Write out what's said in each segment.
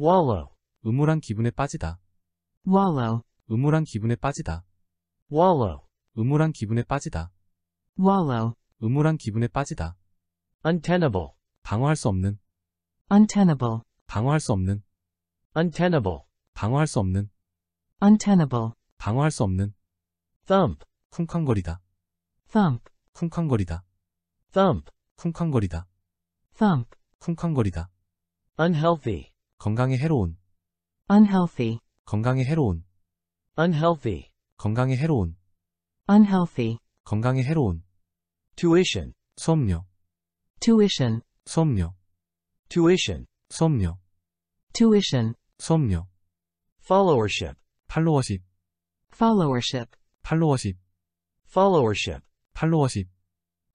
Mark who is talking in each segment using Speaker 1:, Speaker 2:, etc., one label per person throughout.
Speaker 1: wallow 음울한 기분에 빠지다 wallow 음울한 기분에 빠지다 wallow 음울한 기분에 빠지다 wallow 음울한 기분에 빠지다 untenable 방어할 수 없는 untenable 방어할 수 없는 untenable 방어할 수 없는 untenable 방어할 수 없는 thump 쿵쾅거리다 thump 쿵쾅거리다 thump 쿵쾅거리다 thump 쿵쾅거리다 unhealthy 건강에 해로운 unhealthy 건강에 해로운 unhealthy 건강에 해로운 unhealthy 건강에 해로운 tuition 수업료 tuition 수업료 tuition 수업료 tuition 수업료 followership 팔로워십 followership 팔로워십 followership 팔로워십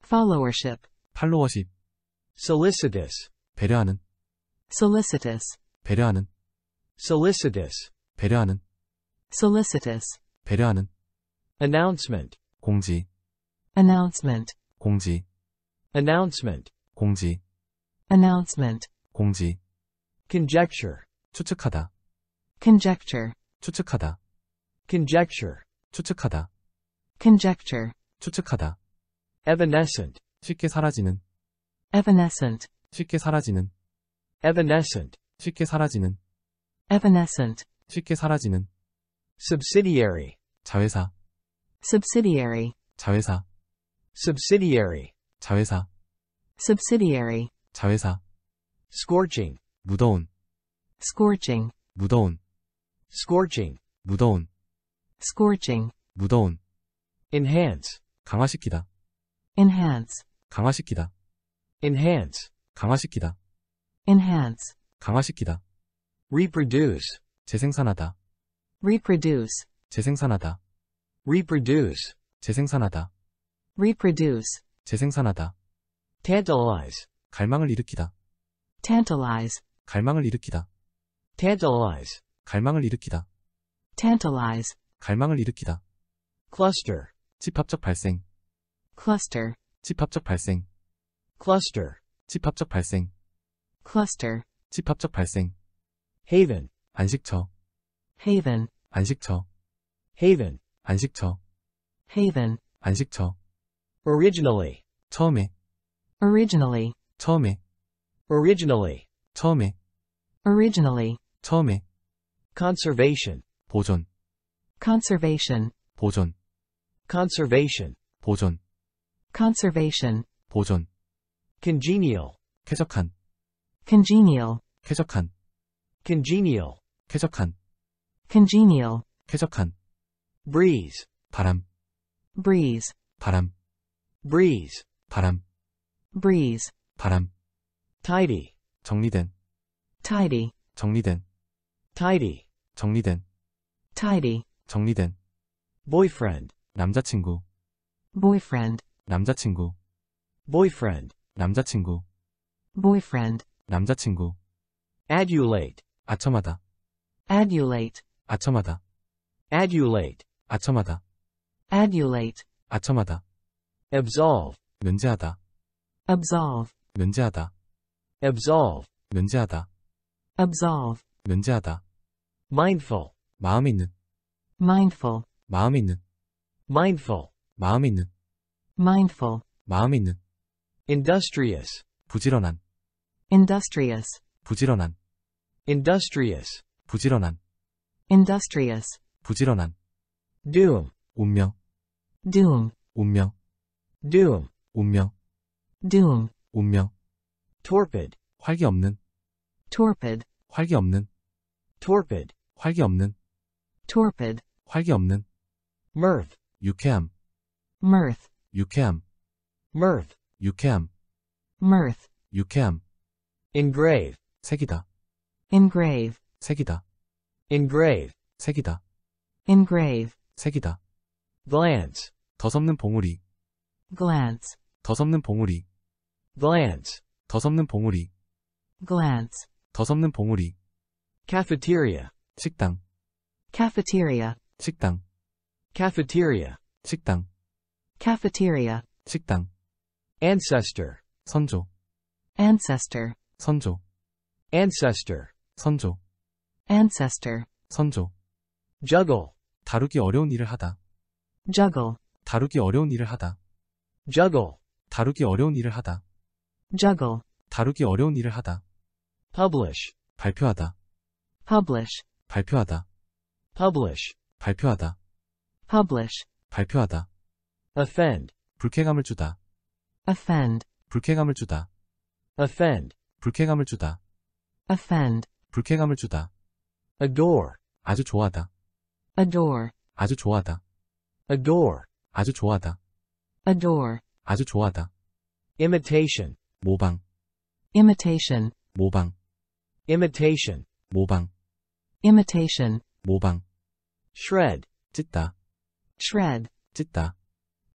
Speaker 1: followership 팔로워십 solicitous 배려하는 solicitous 배려하는 solicitous 배려하는 solicitous 배려하는 announcement 공지 announcement 공지 announcement 공지 announcement 공지 conjecture 추측하다 conjecture 추측하다 conjecture 추측하다 conjecture 추측하다 evanescent 쉽게 사라지는 evanescent 쉽게 사라지는 evanescent 쉽게 사라지는 evanescent 쉽게 사라지는 subsidiary 자회사
Speaker 2: subsidiary
Speaker 1: 자회사 subsidiary 자회사
Speaker 2: subsidiary
Speaker 1: 자회사 scorching 무더운 scorching 무더운 scorching 무더운 scorching 무더운 enhance
Speaker 3: 강화시키다
Speaker 1: enhance
Speaker 3: 강화시키다
Speaker 1: enhance 강화시키다 enhance 강화시키다. reproduce 재생산하다. reproduce 재생산하다. reproduce 재생산하다. reproduce 재생산하다. tantalize 갈망을 일으키다. tantalize 갈망을 일으키다. tantalize 갈망을 일으키다. tantalize 갈망을 일으키다. cluster 집합적 발생 cluster 집합적 발생 cluster 집합적 발생 cluster 집합적 발생 haven 안식처 haven 안식처 haven 안식처 haven 안식처 originally 처음에 originally 처음에 originally 처음에 originally 처음에 conservation 보존 conservation 보존 conservation 보존 conservation 보존 congenial 쾌적한 congenial 쾌적한 congenial 쾌적한 congenial 쾌적한 breeze 바람 breeze 바람 breeze 바람 breeze 바람 tidy 정리된 tidy 정리된
Speaker 4: tidy
Speaker 5: 정리된 tidy 정리된
Speaker 1: boyfriend 남자친구 boyfriend 남자친구 boyfriend 남자친구 boyfriend 남자친구 adulate 아첨하다 adulate 아첨하다 adulate 아첨하다 adulate 아첨하다 absolve
Speaker 6: 면제하다
Speaker 7: absolve 면제하다 absolve 면제하다 absolve
Speaker 6: 면제하다 mindful 마음이 있는 mindful 마음이 있는
Speaker 1: mindful 마음이 있는 mindful 마음이 있는 industrious 부지런한 industrious, 부지런한, industrious, 부지런한, industrious, 부지런한, doom, 운명, doom, 운명, doom, 운명, doom, 운명, torpid, 활기 없는, torpid, 활기 없는,
Speaker 8: torpid, 활기 없는, torpid, 활기 없는, mirth, 유쾌함, mirth, 유쾌함, mirth, 유쾌함, mirth, 유쾌함, engrave 새기다
Speaker 1: engrave 새기다 engrave 새기다 engrave 새기다 glance 더섭는 봉우리 glance 더섭는 봉우리 glance 더섭는 봉우리 glance 더섭는 봉우리 cafeteria 식당 cafeteria 식당 cafeteria 식당 cafeteria 식당 ancestor 선조 ancestor 선조 ancestor 선조 ancestor 선조 juggle 다루기 어려운 일을 하다
Speaker 9: juggle
Speaker 3: 다루기 어려운 일을 하다 juggle 다루기 어려운 일을 하다
Speaker 9: juggle
Speaker 1: 다루기 어려운 일을 하다 publish 발표하다 publish 발표하다 publish 발표하다 publish 발표하다 offend 불쾌감을 주다 offend 불쾌감을 주다 offend 불쾌감을 주다. offend. 불쾌감을 주다. adore. 아주 좋아하다. adore.
Speaker 10: 아주 좋아하다. adore. 아주 좋아하다. adore. 아주 좋아하다.
Speaker 1: imitation. 모방. imitation. 모방. imitation. 모방. imitation. 모방. shred. 찢다. shred. 찢다.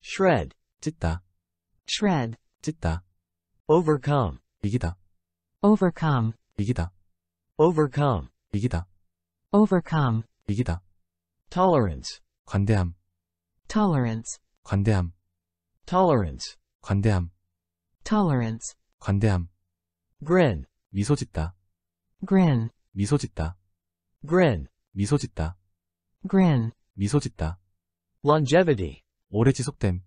Speaker 1: shred. 찢다. shred. 찢다. overcome. 이기다. overcome 이기다 overcome 이기다 overcome 이기다 tolerance 관대함 tolerance 관대함 tolerance 관대함 tolerance 관대함 grin 미소 짓다 grin 미소 짓다 grin 미소 짓다 grin 미소 짓다 longevity 오래 지속됨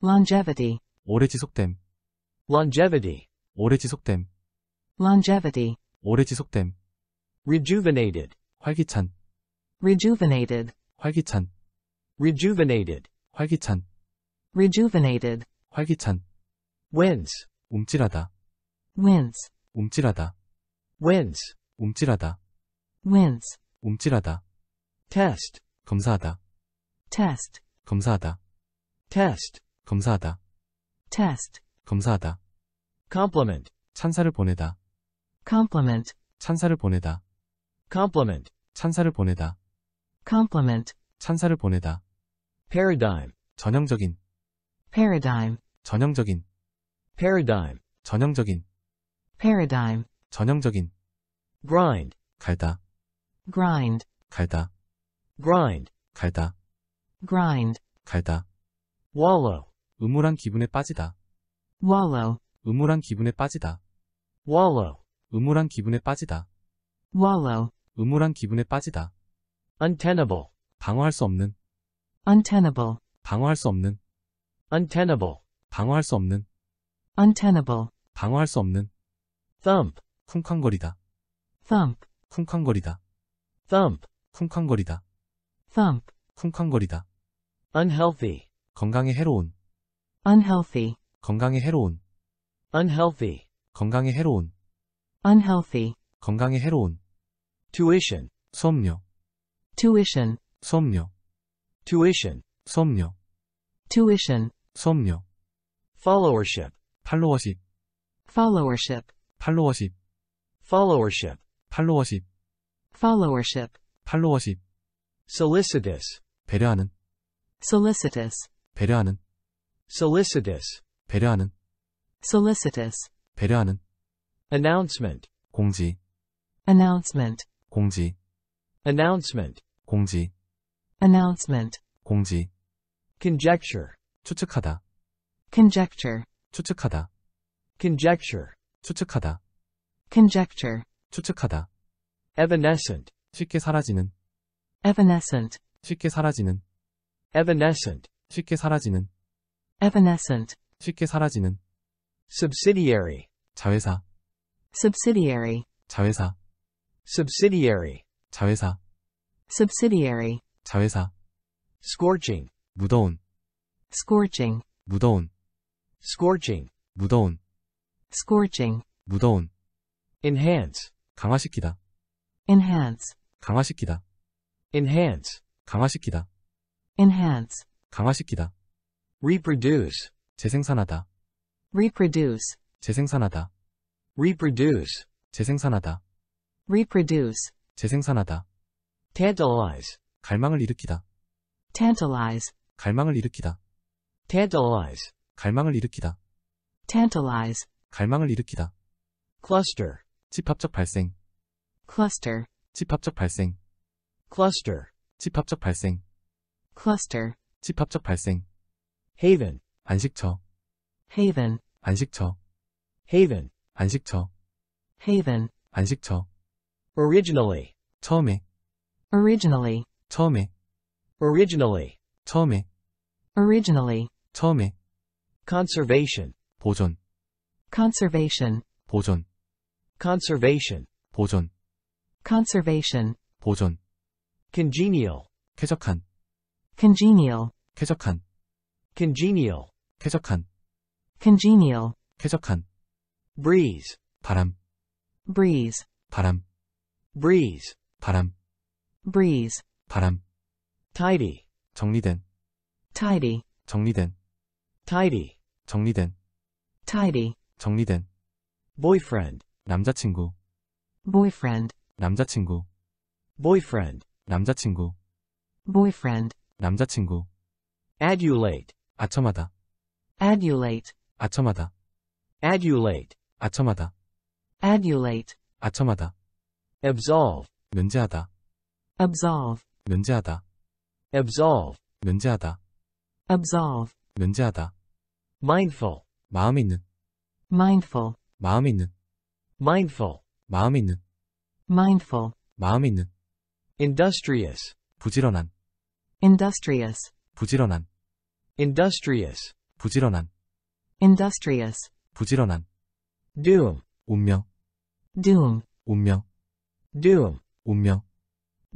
Speaker 11: longevity
Speaker 1: 오래 지속됨
Speaker 9: longevity
Speaker 1: 오래 지속됨
Speaker 11: longevity,
Speaker 1: 오래 지속됨, rejuvenated, 활기찬, rejuvenated, 활기찬, rejuvenated, 활기찬, rejuvenated, 활기찬, wins,
Speaker 6: 움찔하다, wins, 움찔하다, wins, 움찔하다, wins, 움찔하다, test, 검사하다,
Speaker 11: test,
Speaker 1: 검사하다, test, 검사하다, test, 검사하다, compliment, 찬사를 보내다, compliment 찬사를 보내다 compliment 찬사를 보내다 compliment 찬사를 보내다 paradigm 전형적인 paradigm 전형적인 paradigm 전형적인 paradigm 전형적인 grind 갈다 grind 갈다 grind 갈다 grind 갈다 wallow 음울한 기분에 빠지다 wallow 음울한 기분에 빠지다 wallow 음울한 기분에 빠지다. wallow. 음울한 기분에 빠지다. untenable. 방어할 수 없는. untenable. 방어할 수 없는. untenable. 방어할 수 없는. untenable. 방어할 수 없는. thump. 쿵쾅거리다. thump. 쿵쾅거리다. thump. 쿵쾅거리다. thump. 쿵쾅거리다. unhealthy. 건강에 해로운. unhealthy. 건강에 해로운. unhealthy. 건강에 해로운. unhealthy, 건강에 해로운, tuition, 수업료, tuition, 수업료, tuition, 수업료, tuition, 수업료, followership, 팔로워십, followership, 팔로워십, followership, 팔로워십, followership, 팔로워십, solicitous, 배려하는, solicitous, 배려하는, solicitous, 배려하는,
Speaker 11: solicitous, 배려하는, announcement 공지 announcement
Speaker 5: 공지
Speaker 1: announcement 공지 announcement 공지 conjecture 추측하다 conjecture 추측하다 conjecture 추측하다 conjecture 추측하다 evanescent 쉽게 사라지는 evanescent 쉽게 사라지는 evanescent 쉽게 사라지는 evanescent 쉽게 사라지는 subsidiary 자회사 subsidiary 자회사 subsidiary 자회사
Speaker 2: subsidiary
Speaker 1: 자회사 scorching 무더운 scorching 무더운 scorching 무더운 scorching 무더운 enhance
Speaker 3: 강화시키다
Speaker 1: enhance 강화시키다 enhance 강화시키다 enhance 강화시키다 reproduce 재생산하다 reproduce 재생산하다 reproduce 재생산하다 reproduce 재생산하다 tantalize 갈망을 일으키다 tantalize 갈망을 일으키다 tantalize 갈망을 일으키다 tantalize 갈망을 일으키다 cluster 집합적 발생 cluster 집합적 발생 cluster 집합적 발생 cluster 집합적 발생 haven 안식처 haven 안식처 haven 안식처 haven 안식처 originally 처음에 originally 처음에 originally 처음에 originally 처음에 conservation 보존 conservation 보존 conservation 보존 conservation 보존 congenial 쾌적한 congenial 쾌적한 congenial 쾌적한 congenial 쾌적한 breeze 바람 breeze 바람 breeze 바람 breeze 바람 tidy 정리된 tidy 정리된 tidy 정리된 tidy 정리된 boyfriend 남자친구 boyfriend 남자친구 boyfriend 남자친구 boyfriend 남자친구 adulate 아첨하다 adulate 아첨하다
Speaker 6: adulate 아첨하다.
Speaker 1: annulate.
Speaker 6: 아첨하다. absolve. 면제하다.
Speaker 7: absolve.
Speaker 6: 면제하다. absolve. 면제하다. absolve. 면제하다. mindful. 마음이 있는.
Speaker 1: mindful. 마음이 있는. mindful. 마음이 있는. mindful. 마음이 있는. industrious. 부지런한. industrious. 부지런한. industrious. 부지런한. industrious. 부지런한. doom 운명 doom 운명 doom 운명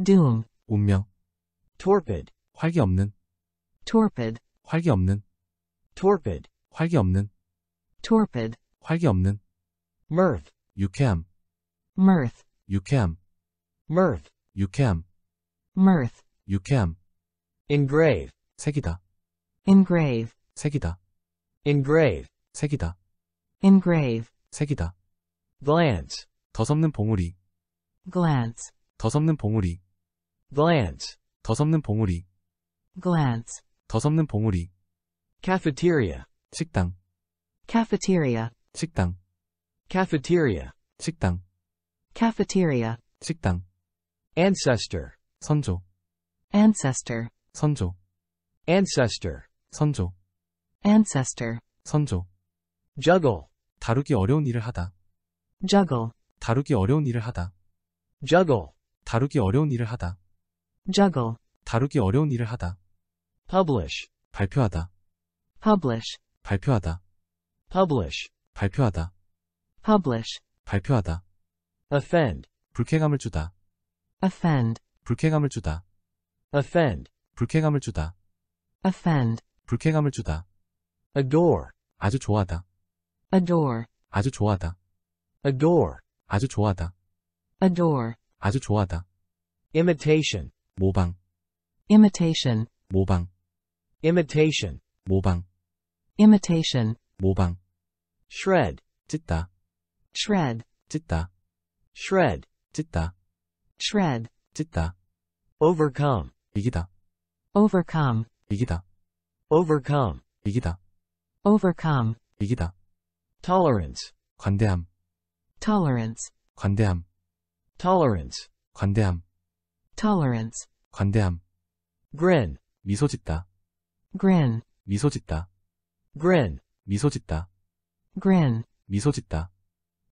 Speaker 1: doom 운명 torpid 활기 없는
Speaker 12: torpid
Speaker 8: 활기 없는 torpid 활기 없는 torpid 활기 없는 mirth 유쾌함 mirth 유쾌함 mirth 유쾌함 mirth 유쾌함
Speaker 1: engrave 색이다 engrave 색이다 engrave 색이다 engrave 색이다. glance 더섭는 봉우리 glance 더섭는 봉우리 glance 더섭는 봉우리 glance 더섭는 봉우리 cafeteria 식당 cafeteria 식당 cafeteria 식당 cafeteria 식당 ancestor 선조 ancestor 선조 ancestor 선조 ancestor 선조 juggle 다루기 어려운 일을 하다. juggle 다루기 어려운 일을 하다. juggle 다루기 어려운 일을 하다. juggle 다루기 어려운 일을 하다. publish 발표하다. publish
Speaker 6: 발표하다. publish 발표하다. publish 발표하다. offend 불쾌감을 주다.
Speaker 1: offend 불쾌감을 주다. offend 불쾌감을 주다. offend 불쾌감을 주다. adore 아주 좋아하다. adore
Speaker 10: 아주 좋아하다 adore 아주 좋아하다 adore 아주 좋아하다
Speaker 1: imitation 모방 imitation 모방 imitation 모방 imitation 모방 shred 찢다 shred 찢다 shred 찢다 shred 찢다 overcome 이기다 overcome 이기다 overcome 이기다 overcome 이기다 tolerance 관대함 tolerance 관대함 tolerance 관대함 tolerance 관대함 grin 미소 짓다 grin 미소 짓다 grin 미소 짓다 grin 미소 짓다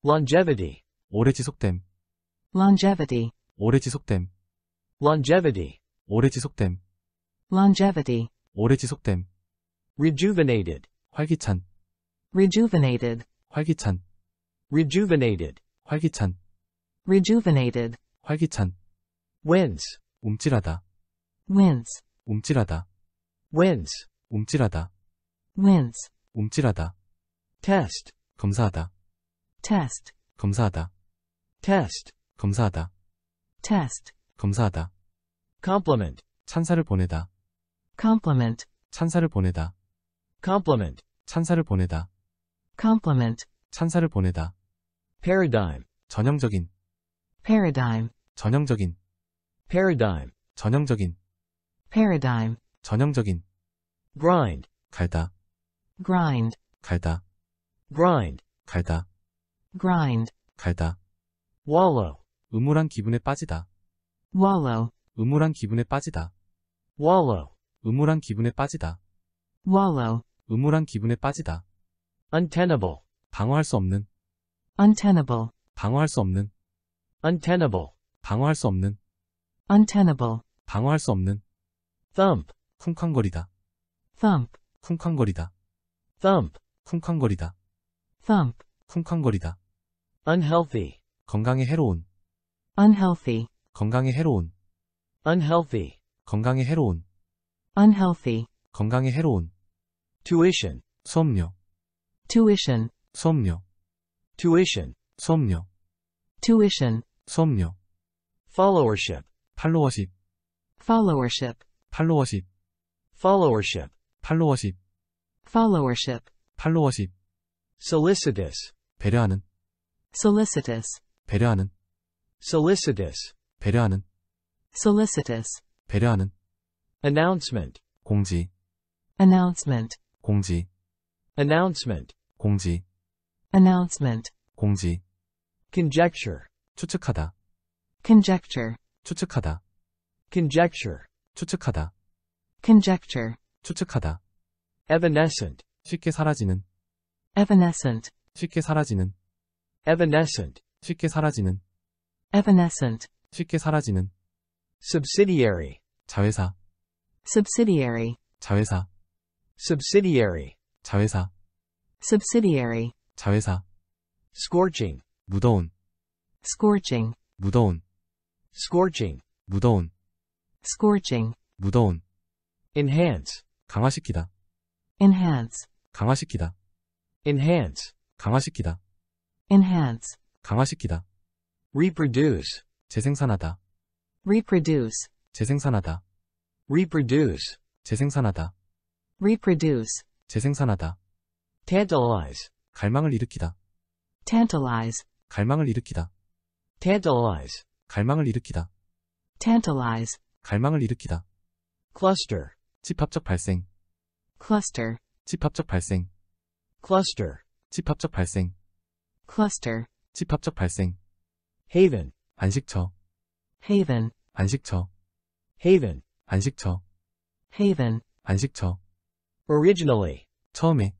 Speaker 1: longevity 오래 지속됨
Speaker 9: longevity
Speaker 1: 오래 지속됨
Speaker 9: longevity
Speaker 1: 오래 지속됨
Speaker 9: longevity
Speaker 1: 오래 지속됨 rejuvenated 활기찬
Speaker 9: rejuvenated,
Speaker 1: 활기찬, rejuvenated, 활기찬, rejuvenated, 활기찬.
Speaker 6: wins, 움찔하다, wins, 움찔하다, wins, 움찔하다, wins, 움찔하다. test, 검사하다,
Speaker 11: test,
Speaker 1: 검사하다, test, 검사하다, test, 검사하다. compliment, 찬사를 보내다, compliment, 찬사를 보내다, compliment, 찬사를 보내다. compliment, 찬사를 보내다. paradigm, 전형적인, paradigm, 전형적인, paradigm, 전형적인, paradigm, 전형적인, grind, 갈다, grind, 갈다, grind, 갈다, grind, 갈다. wallow, 음울한 기분에 빠지다. wallow, 음울한 기분에 빠지다. wallow, 음울한 기분에 빠지다. wallow, 음울한 기분에 빠지다. untenable 방어할 수 없는 untenable 방어할 수 없는 untenable 방어할 수 없는 untenable 방어할 수 없는 thump 쿵쾅거리다 thump 쿵쾅거리다 thump 쿵쾅거리다 thump 쿵쾅거리다 unhealthy 건강에 해로운 unhealthy 건강에 해로운 unhealthy 건강에 해로운 unhealthy 건강에 해로운 tuition 수업료 tuition 수업료. tuition 수업료. tuition 수업료. followership 팔로워십 followership 팔로워십 followership 팔로워십 followership 팔로워십 solicitous 배려하는 solicitous 배려하는 solicitous
Speaker 5: 배려하는
Speaker 11: solicitous 배려하는 announcement
Speaker 5: 공지
Speaker 1: announcement 공지 announcement 공지 announcement 공지 conjecture 추측하다 conjecture 추측하다 conjecture 추측하다 conjecture 추측하다 evanescent 쉽게 사라지는 evanescent 쉽게 사라지는 evanescent 쉽게 사라지는 evanescent 쉽게 사라지는 subsidiary 자회사
Speaker 2: subsidiary
Speaker 1: 자회사 subsidiary 자회사
Speaker 2: subsidiary,
Speaker 1: 자회사 scorching, 무더운 scorching, 무더운 scorching, 무더운 scorching, 무더운 enhance, 강화시키다 enhance, 강화시키다 enhance, 강화시키다 enhance, 강화시키다 reproduce, 재생산하다 reproduce, 재생산하다 reproduce, 재생산하다 reproduce, 재생산하다 tantalize 갈망을 일으키다 tantalize 갈망을 일으키다 tantalize 갈망을 일으키다 tantalize 갈망을 일으키다 cluster 집합적 발생 cluster 집합적 발생 cluster 집합적 발생 cluster 집합적 발생 haven 안식처 haven 안식처 haven 안식처 haven 안식처 originally 처음에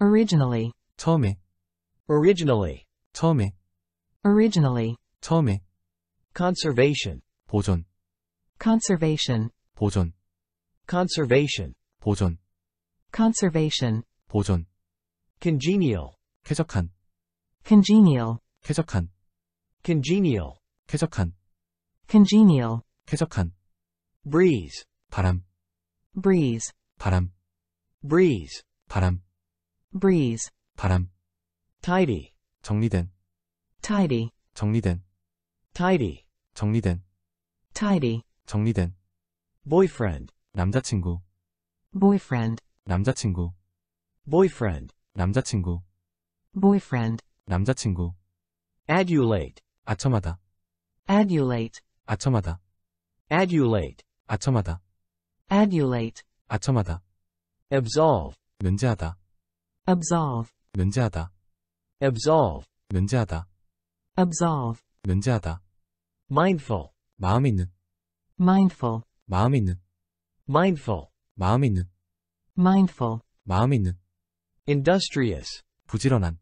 Speaker 1: originally Tommy originally 처음에 originally 처음에 conservation 보존 conservation 보존 conservation 보존 conservation 보존 congenial 쾌적한 congenial 쾌적한 congenial 쾌적한 congenial 쾌적한 breeze 바람 breeze 바람 breeze 바람 breeze 바람 tidy 정리된 tidy 정리된 tidy 정리된 tidy 정리된 boyfriend 남자친구 boyfriend 남자친구 boyfriend 남자친구 boyfriend 남자친구 adulate 아첨하다 adulate
Speaker 6: 아첨하다 adulate 아첨하다 adulate 아첨하다 absolve 면제하다 absolve 면제하다
Speaker 1: absolve 면제하다 absolve 면제하다 mindful 마음이 있는 mindful 마음이 있는 mindful 마음이 있는 mindful 마음이 있는 industrious 부지런한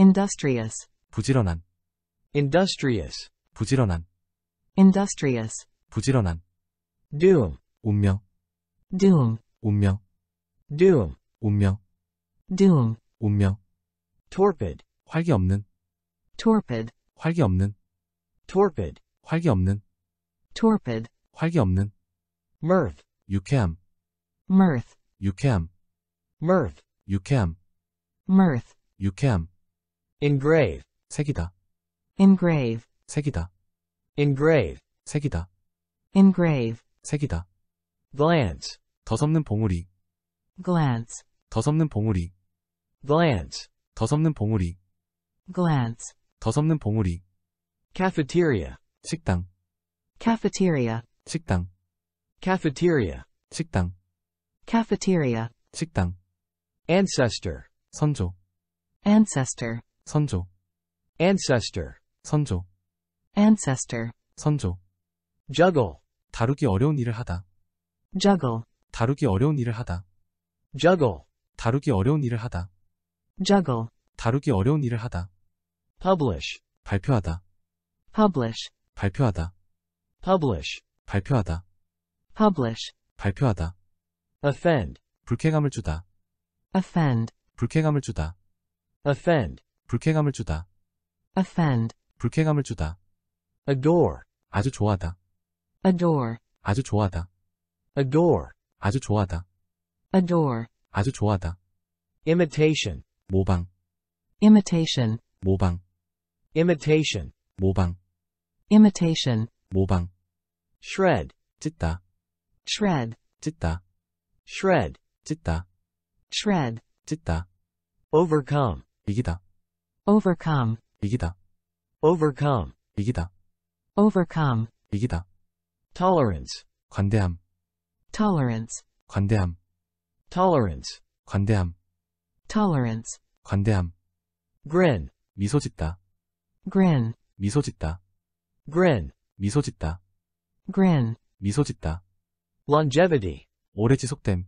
Speaker 1: industrious 부지런한 industrious 부지런한 industrious 부지런한 doom 운명 doom 운명 doom 운명 doom, 운명, torpid, 활기 없는, torpid, 활기 없는, torpid, 활기 없는, torpid,
Speaker 8: 활기 없는, mirth, 유쾌함, mirth, 유쾌함, mirth, 유쾌함, mirth, 유쾌함,
Speaker 1: engrave, 색이다, engrave, 색이다, engrave, 색이다, engrave, 색이다, glance, 더 더섭는 봉우리, glance, 더 더섭는 봉우리, glance, 더섭는 봉우리, glance, 더섭는 봉우리, cafeteria, 식당, cafeteria, 식당, cafeteria, 식당, cafeteria, 식당, ancestor, 선조, ancestor, 선조, ancestor, 선조, ancestor, 선조, juggle, 다루기 어려운 일을 하다, juggle, 다루기 어려운 일을 하다, juggle, 다루기 어려운 일을 하다. juggle 다루기 어려운 일을 하다. publish 발표하다. publish 발표하다. publish 발표하다. publish 발표하다. offend 불쾌감을 주다. offend 불쾌감을 주다. offend 불쾌감을 주다. offend 불쾌감을 주다. adore 아주 좋아하다. adore
Speaker 10: 아주 좋아하다. adore 아주 좋아하다.
Speaker 11: adore
Speaker 13: 아주 좋아하다.
Speaker 11: imitation 모방 imitation
Speaker 13: 모방
Speaker 1: imitation 모방 imitation 모방 shred 찢다 shred 찢다 shred 찢다 shred 찢다 overcome 이기다 overcome 이기다 overcome 이기다 overcome 이기다 tolerance 관대함 tolerance 관대함 tolerance 관대함 tolerance 관대함. grin. 미소 짓다. grin. 미소 짓다. grin. 미소 짓다. grin. 미소 짓다. longevity. 오래 지속됨.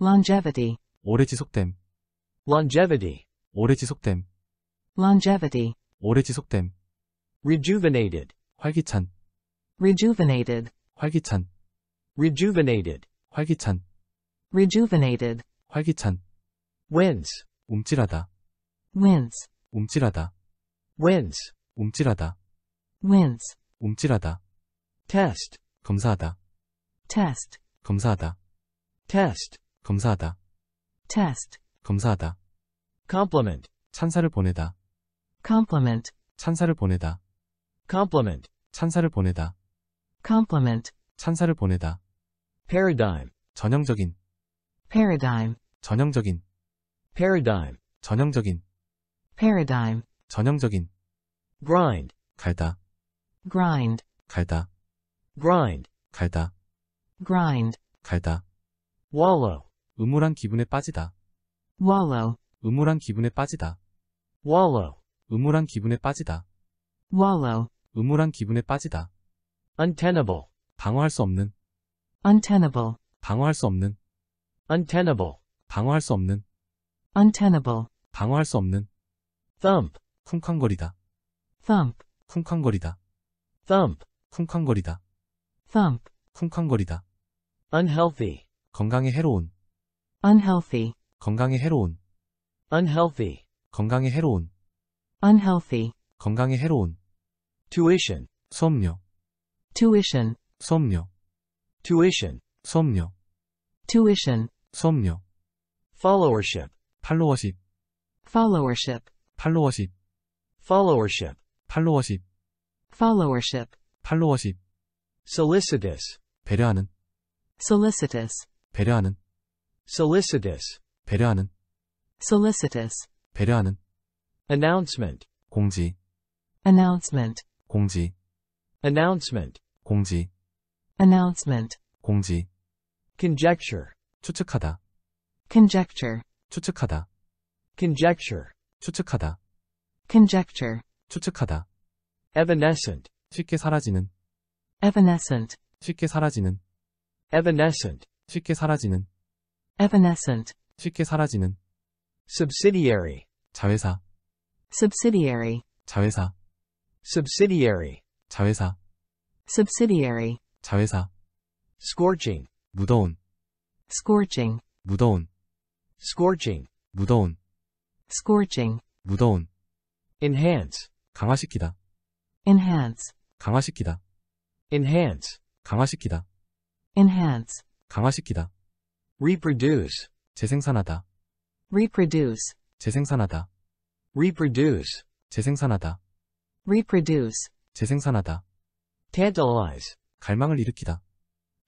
Speaker 9: longevity.
Speaker 1: 오래 지속됨.
Speaker 9: longevity.
Speaker 1: 오래 지속됨.
Speaker 11: longevity.
Speaker 1: 오래 지속됨. rejuvenated. 활기찬. rejuvenated. 활기찬. rejuvenated. 활기찬. rejuvenated. 활기찬. wins. d 움찔하다. wince.
Speaker 6: 움찔하다. wince. 움찔하다. wince. 움찔하다. test. 검사하다. test. 검사하다.
Speaker 1: test. 검사하다. test. 검사하다. compliment. 찬사를 보내다. compliment. 찬사를 보내다. compliment. 찬사를 보내다. compliment. 찬사를 보내다. paradigm. 전형적인. paradigm. 전형적인. paradigm 전형적인 paradigm 전형적인 grind 갈다 grind 갈다 grind 갈다 grind 갈다 wallow 음울한 기분에 빠지다 wallow 음울한 기분에 빠지다 wallow 음울한 기분에 빠지다 wallow 음울한 기분에 빠지다 untenable 방어할 수 없는 untenable 방어할 수 없는 untenable 방어할 수 없는 untenable, 방어할 수 없는 thump, 쿵쾅거리다 thump, 쿵쾅거리다 thump, 쿵쾅거리다 thump, 쿵쾅거리다 unhealthy, 건강에 해로운 unhealthy, 건강에 해로운 unhealthy, 건강에 해로운 unhealthy, 건강에 해로운 tuition, 수업료 tuition, 수업료 tuition, 수업료 tuition, 수업료 followership, 팔로워십 followership 팔로워십 followership 팔로워십 followership 팔로워십 solicitous 배려하는 solicitous 배려하는 solicitous 배려하는 solicitous 배려하는 announcement 공지 announcement 공지 announcement 공지 announcement 공지 conjecture 추측하다 conjecture 추측하다. conjecture 추측하다. conjecture 추측하다. evanescent 쉽게 사라지는 evanescent 쉽게 사라지는 evanescent 쉽게 사라지는 evanescent 쉽게 사라지는 subsidiary 자회사
Speaker 2: subsidiary
Speaker 1: 자회사 subsidiary 자회사 subsidiary 자회사 scorching 무더운 scorching 무더운 scorching 무더운 scorching 무더운 enhance 강화시키다 enhance 강화시키다 enhance 강화시키다 enhance 강화시키다 reproduce 재생산하다 reproduce 재생산하다 reproduce 재생산하다 reproduce 재생산하다 tantalize 갈망을 일으키다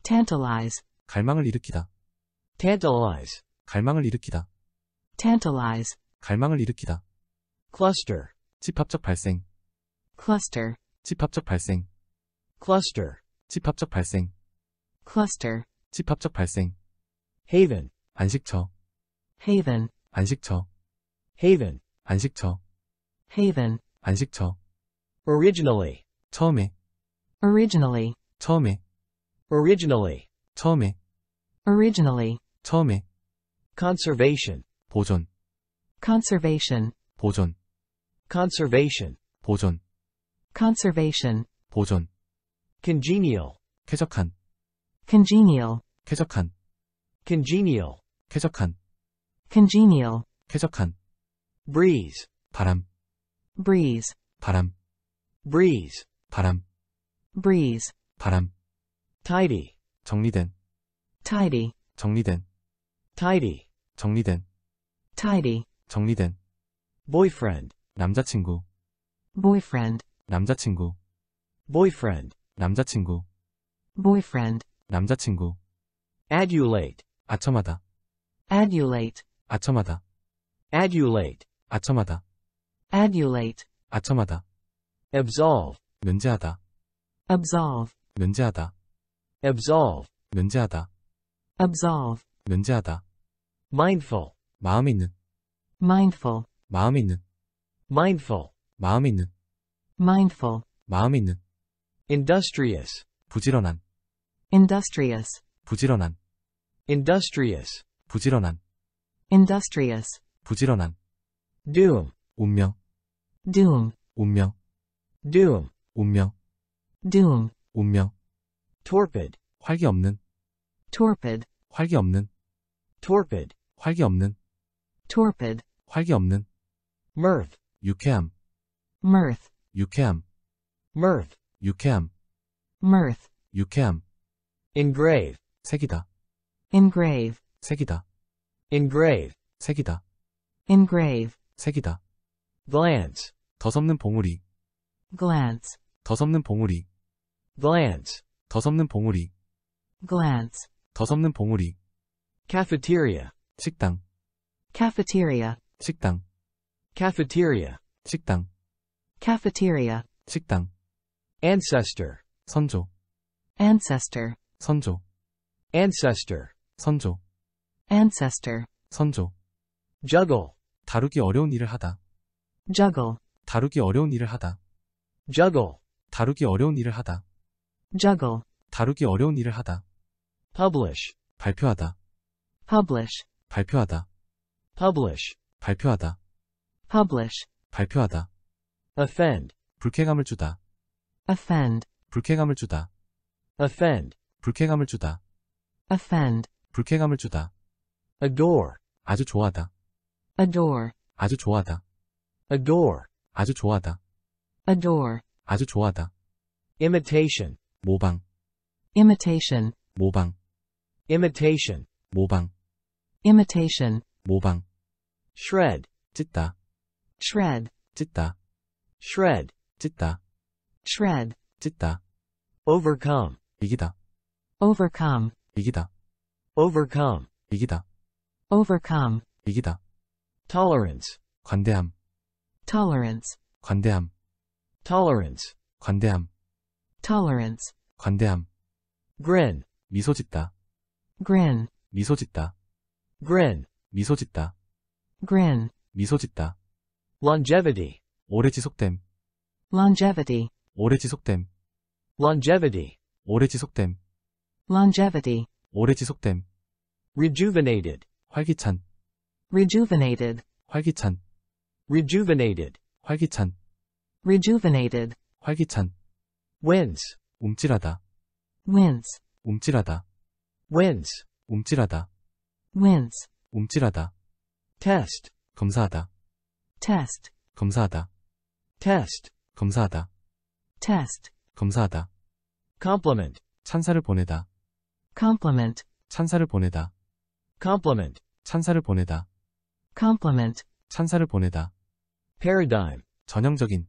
Speaker 1: tantalize 갈망을 일으키다 tantalize 갈망을 일으키다. tantalize. 갈망을 일으키다. cluster. 집합적 발생. cluster. 집합적 발생. cluster. 집합적 발생. cluster. 집합적 발생. haven. 안식처. haven. 안식처. haven. 안식처. haven. 안식처. originally. 처음에. originally. 처음에. originally. 처음에. originally. 처음에 conservation 보존 conservation 보존 conservation 보존 conservation 보존 congenial 쾌적한 congenial 쾌적한 congenial 쾌적한 congenial 쾌적한 breeze 바람 breeze 바람 breeze 바람 breeze
Speaker 5: 바람 tidy 정리된 tidy 정리된
Speaker 1: tidy 정리된 tidy 정리된 boyfriend 남자친구 boyfriend 남자친구 boyfriend 남자친구 boyfriend 남자친구 adulate 아첨하다 adulate 아첨하다 adulate 아첨하다 adulate 아첨하다 absolve 면제하다 absolve 면제하다 absolve 면제하다 absolve 면제하다 mindful 마음에 있는 mindful 마음에 있는 mindful 마음에 있는 mindful 마음에 있는 industrious 부지런한 industrious 부지런한 industrious 부지런한 industrious
Speaker 5: 부지런한 doom 운명
Speaker 1: doom 운명 doom 운명 doom 운명 torpid 활기 없는 torpid 활기 없는
Speaker 8: torpid 활기 없는 torpid 활기 없는 mirth 유쾌함 mirth 유쾌함 mirth 유쾌함 mirth 유쾌함 engrave 새기다
Speaker 1: engrave 새기다 engrave 새기다 engrave 새기다 glance 더섭는 봉우리 glance 더섭는 봉우리 glance 더섭는 봉우리 glance 더섭는 봉우리 cafeteria 식당 cafeteria 식당 cafeteria 식당 cafeteria 식당 ancestor 선조 ancestor 선조 ancestor 선조
Speaker 9: ancestor
Speaker 1: 선조 juggle 다루기 어려운 일을 하다
Speaker 9: juggle
Speaker 3: 다루기 어려운 일을 하다 juggle 다루기 어려운 일을 하다
Speaker 9: juggle
Speaker 1: 다루기 어려운 일을 하다 publish 발표하다 publish 발표하다. publish 발표하다. publish 발표하다. offend 불쾌감을 주다. offend 불쾌감을 주다. offend 불쾌감을 주다. offend 불쾌감을 주다. adore
Speaker 10: 아주 좋아하다. adore 아주 좋아하다. adore 아주 좋아하다. adore 아주 좋아하다.
Speaker 11: imitation
Speaker 10: 모방
Speaker 1: imitation 모방 imitation 모방 imitation, 모방, shred, 찢다, shred, 찢다, shred, 찢다, shred, 찢다, overcome, 이기다, overcome, 이기다, overcome, 이기다, overcome, 이기다, tolerance, 관대함, tolerance, 관대함, tolerance, 관대함, tolerance, 관대함, grin, 미소 짓다, grin, 미소 짓다, grin, 미소 짓다. grin, 미소 짓다. longevity, 오래 지속됨.
Speaker 11: longevity,
Speaker 1: 오래 지속됨. longevity, 오래 지속됨.
Speaker 11: longevity,
Speaker 1: 오래 지속됨. rejuvenated, 활기찬. rejuvenated, 활기찬. rejuvenated, 활기찬. rejuvenated, 활기찬. w i n s 움찔하다.
Speaker 11: w i n s
Speaker 6: 움찔하다. w i n s 움찔하다. wins. 움찔하다. test. 검사하다. test. 검사하다.
Speaker 1: test. 검사하다. test. 검사하다. compliment. 찬사를 보내다. compliment. 찬사를 보내다. compliment. 찬사를 보내다. compliment. 찬사를 보내다. paradigm. 전형적인.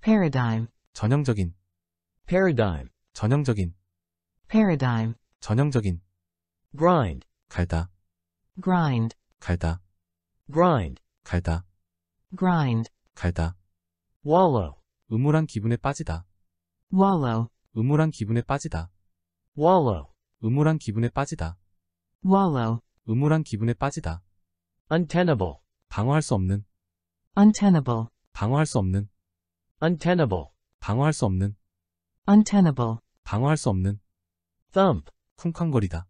Speaker 1: paradigm. 전형적인. paradigm. 전형적인. paradigm. 전형적인. grind. 갈다. grind 갈다 grind 갈다 grind 갈다 wallow 음울한 기분에 빠지다 wallow 음울한 기분에 빠지다 wallow 음울한 기분에 빠지다 wallow 음울한 기분에 빠지다 untenable 방어할 수 없는 untenable 방어할 수 없는 untenable 방어할 수 없는 untenable 방어할 수 없는 thump 쿵쾅거리다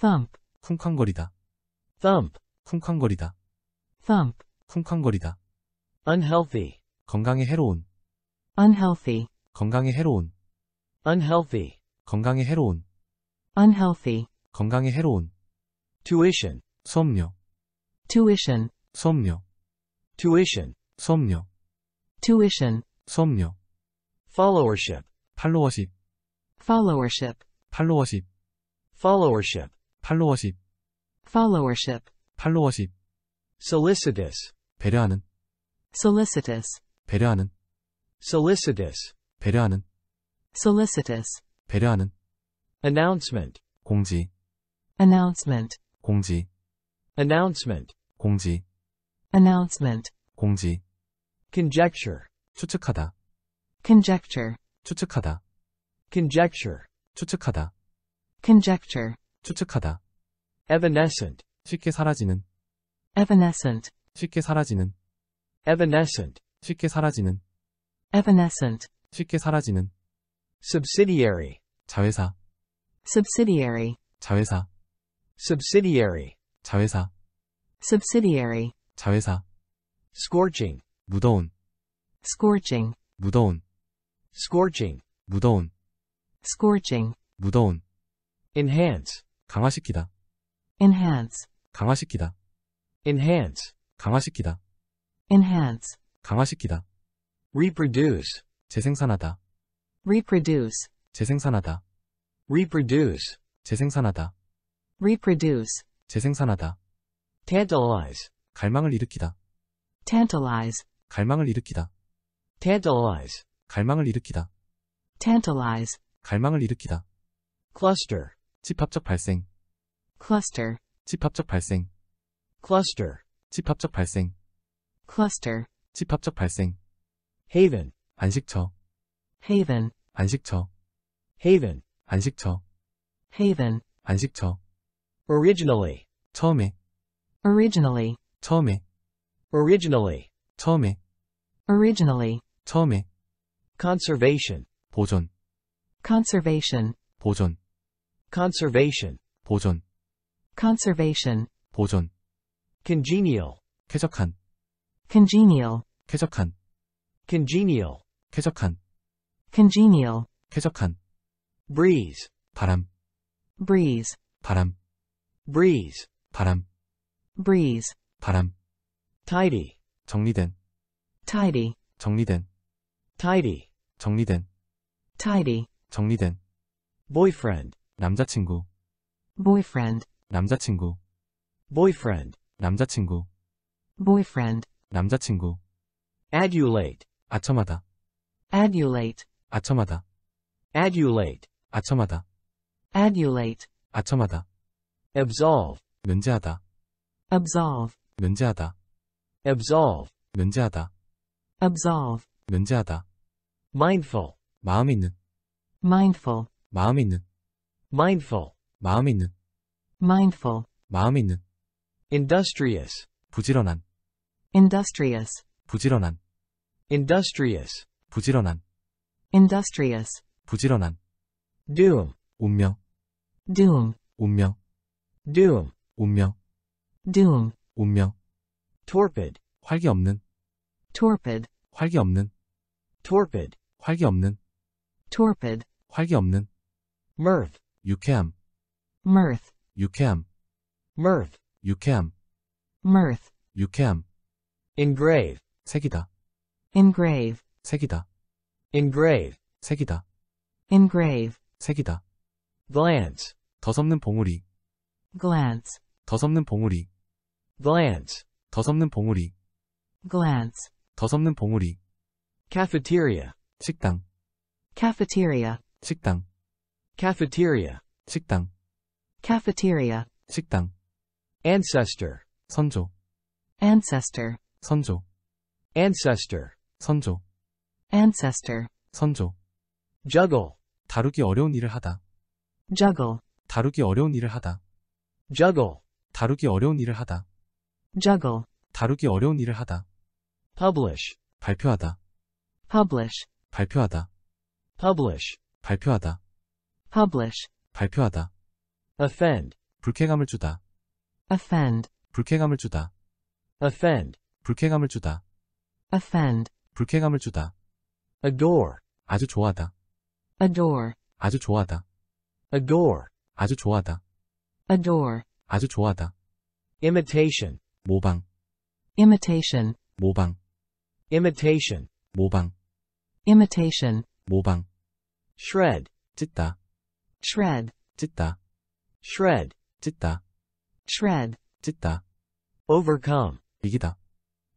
Speaker 1: thump 쿵쾅거리다 thump, 쿵쾅거리다. thump, 쿵쾅거리다. unhealthy, 건강에 해로운. unhealthy, 건강에 해로운. unhealthy, 건강에 해로운. unhealthy, 건강에 해로운. tuition, 수업료. tuition, 수업료. tuition, 수업료. tuition, 수업료. followership, 팔로워십. followership, 팔로워십. followership, 팔로워십. followership, 팔로워십, solicitous, 배려하는, solicitous, 배려하는, solicitous, 배려하는, solicitous,
Speaker 5: 배려하는,
Speaker 11: announcement, 공지, announcement,
Speaker 5: 공지,
Speaker 1: announcement, 공지, announcement, 공지, conjecture, 추측하다, conjecture, 추측하다, conjecture, 추측하다, conjecture, 추측하다, evanescent 쉽게 사라지는 evanescent 쉽게 사라지는 evanescent 쉽게 사라지는 evanescent 쉽게 사라지는 subsidiary 자회사
Speaker 2: subsidiary
Speaker 1: 자회사 subsidiary 자회사
Speaker 2: subsidiary
Speaker 1: 자회사 scorching 무더운 scorching 무더운 scorching 무더운 scorching 무더운 enhance
Speaker 3: 강화시키다
Speaker 1: enhance 강화시키다 enhance 강화시키다 enhance 강화시키다 reproduce 재생산하다 reproduce 재생산하다 reproduce 재생산하다 reproduce 재생산하다 tantalize 갈망을 일으키다 tantalize 갈망을 일으키다 tantalize 갈망을 일으키다 tantalize 갈망을 일으키다 cluster 집합적 발생 cluster 집합적 발생 cluster 집합적 발생 cluster 집합적 발생 haven 안식처 haven 안식처 haven 안식처 haven 안식처 originally 처음에 originally 처음에 originally 처음에 originally 처음에 conservation 보존 conservation 보존 conservation 보존 conservation, 보존, congenial, 쾌적한, congenial, 쾌적한, congenial, 쾌적한, congenial, 쾌적한, breeze, 바람, breeze, 바람, breeze, 바람, breeze, 바람, tidy, 정리된, tidy, 정리된, tidy, 정리된, tidy, 정리된, boyfriend, 남자친구, boyfriend, 남자친구 boyfriend 남자친구 boyfriend 남자친구 adulate 아첨하다 adulate 아첨하다 adulate 아첨하다 adulate 아첨하다 absolve
Speaker 6: 면제하다
Speaker 7: absolve
Speaker 6: 면제하다 absolve 면제하다
Speaker 1: absolve
Speaker 6: 면제하다 mindful 마음이 있는
Speaker 1: mindful 마음이 있는 mindful 마음이 있는 mindful 마음 있는 industrious 부지런한 industrious 부지런한 industrious 부지런한 industrious 부지런한 doom 운명 doom 운명 doom 운명 doom 운명 torpid 활기 없는 torpid
Speaker 8: 활기 없는 torpid 활기 없는 torpid 활기 없는 mirth 유쾌함 mirth 유쾌함 mirth 유쾌함 mirth 유쾌함
Speaker 1: engrave 새기다 engrave 새기다 engrave 새기다 engrave 새기다 glance 더섭는 봉우리 glance 더섭는 봉우리 glance 더섭는 봉우리 glance 더섭는 봉우리 cafeteria 식당 cafeteria 식당 cafeteria 식당 cafeteria 식당 ancestor 선조 ancestor 선조 ancestor 선조 ancestor 선조 juggle 다루기 어려운 일을
Speaker 3: 하다 juggle 다루기 어려운 일을 하다 juggle 다루기 어려운
Speaker 1: 일을 하다 juggle 다루기 어려운 일을 하다 publish 발표하다 publish 발표하다 publish 발표하다 publish 발표하다 offend 불쾌감을 주다 offend 불쾌감을 주다 offend 불쾌감을 주다 offend
Speaker 10: 불쾌감을 주다 adore 아주 좋아하다 adore 아주 좋아하다 adore 아주 좋아하다 adore 아주 좋아하다
Speaker 1: imitation 모방 imitation 모방 imitation 모방 imitation 모방 shred 찢다 shred 찢다 shred 찢다 shred 찢다 overcome 이기다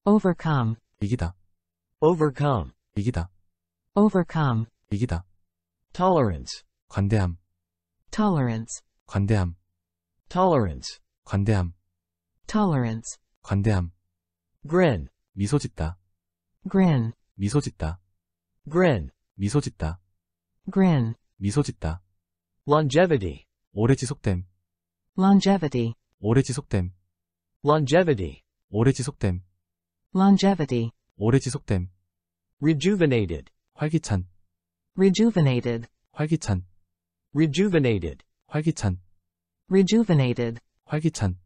Speaker 1: overcome 이기다 overcome 이기다 overcome 이기다 tolerance 관대함 tolerance 관대함 tolerance 관대함 tolerance 관대함 grin 미소 짓다 grin 미소 짓다 grin 미소 짓다 grin 미소 짓다 longevity 오래 지속됨
Speaker 11: longevity
Speaker 1: 오래 지속됨 longevity 오래 지속됨
Speaker 11: longevity
Speaker 1: 오래 지속됨 rejuvenated 활기찬 rejuvenated 활기찬 rejuvenated 활기찬 rejuvenated 활기찬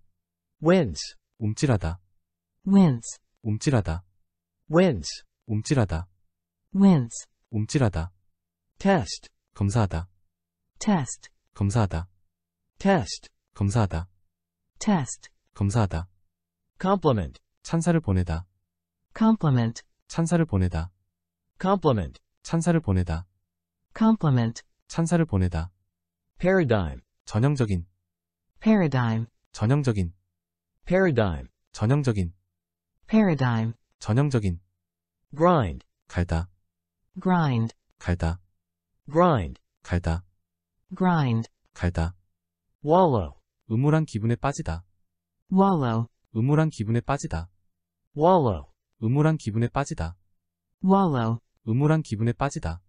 Speaker 6: wins 움찔하다 wins 움찔하다 wins 움찔하다 wins 움찔하다 test 검사하다
Speaker 1: test 검사하다 test 검사하다 test 검사하다 compliment 찬사를 보내다 compliment 찬사를 보내다 compliment 찬사를 보내다 compliment 찬사를 보내다 paradigm 전형적인 paradigm 전형적인 paradigm 전형적인 paradigm 전형적인 grind 갈다 grind 갈다 grind 갈다 grind 갈다 wallow 음울한 기분에 빠지다 wallow 음울한 기분에 빠지다 wallow 음울한 기분에 빠지다 wallow 음울한 기분에 빠지다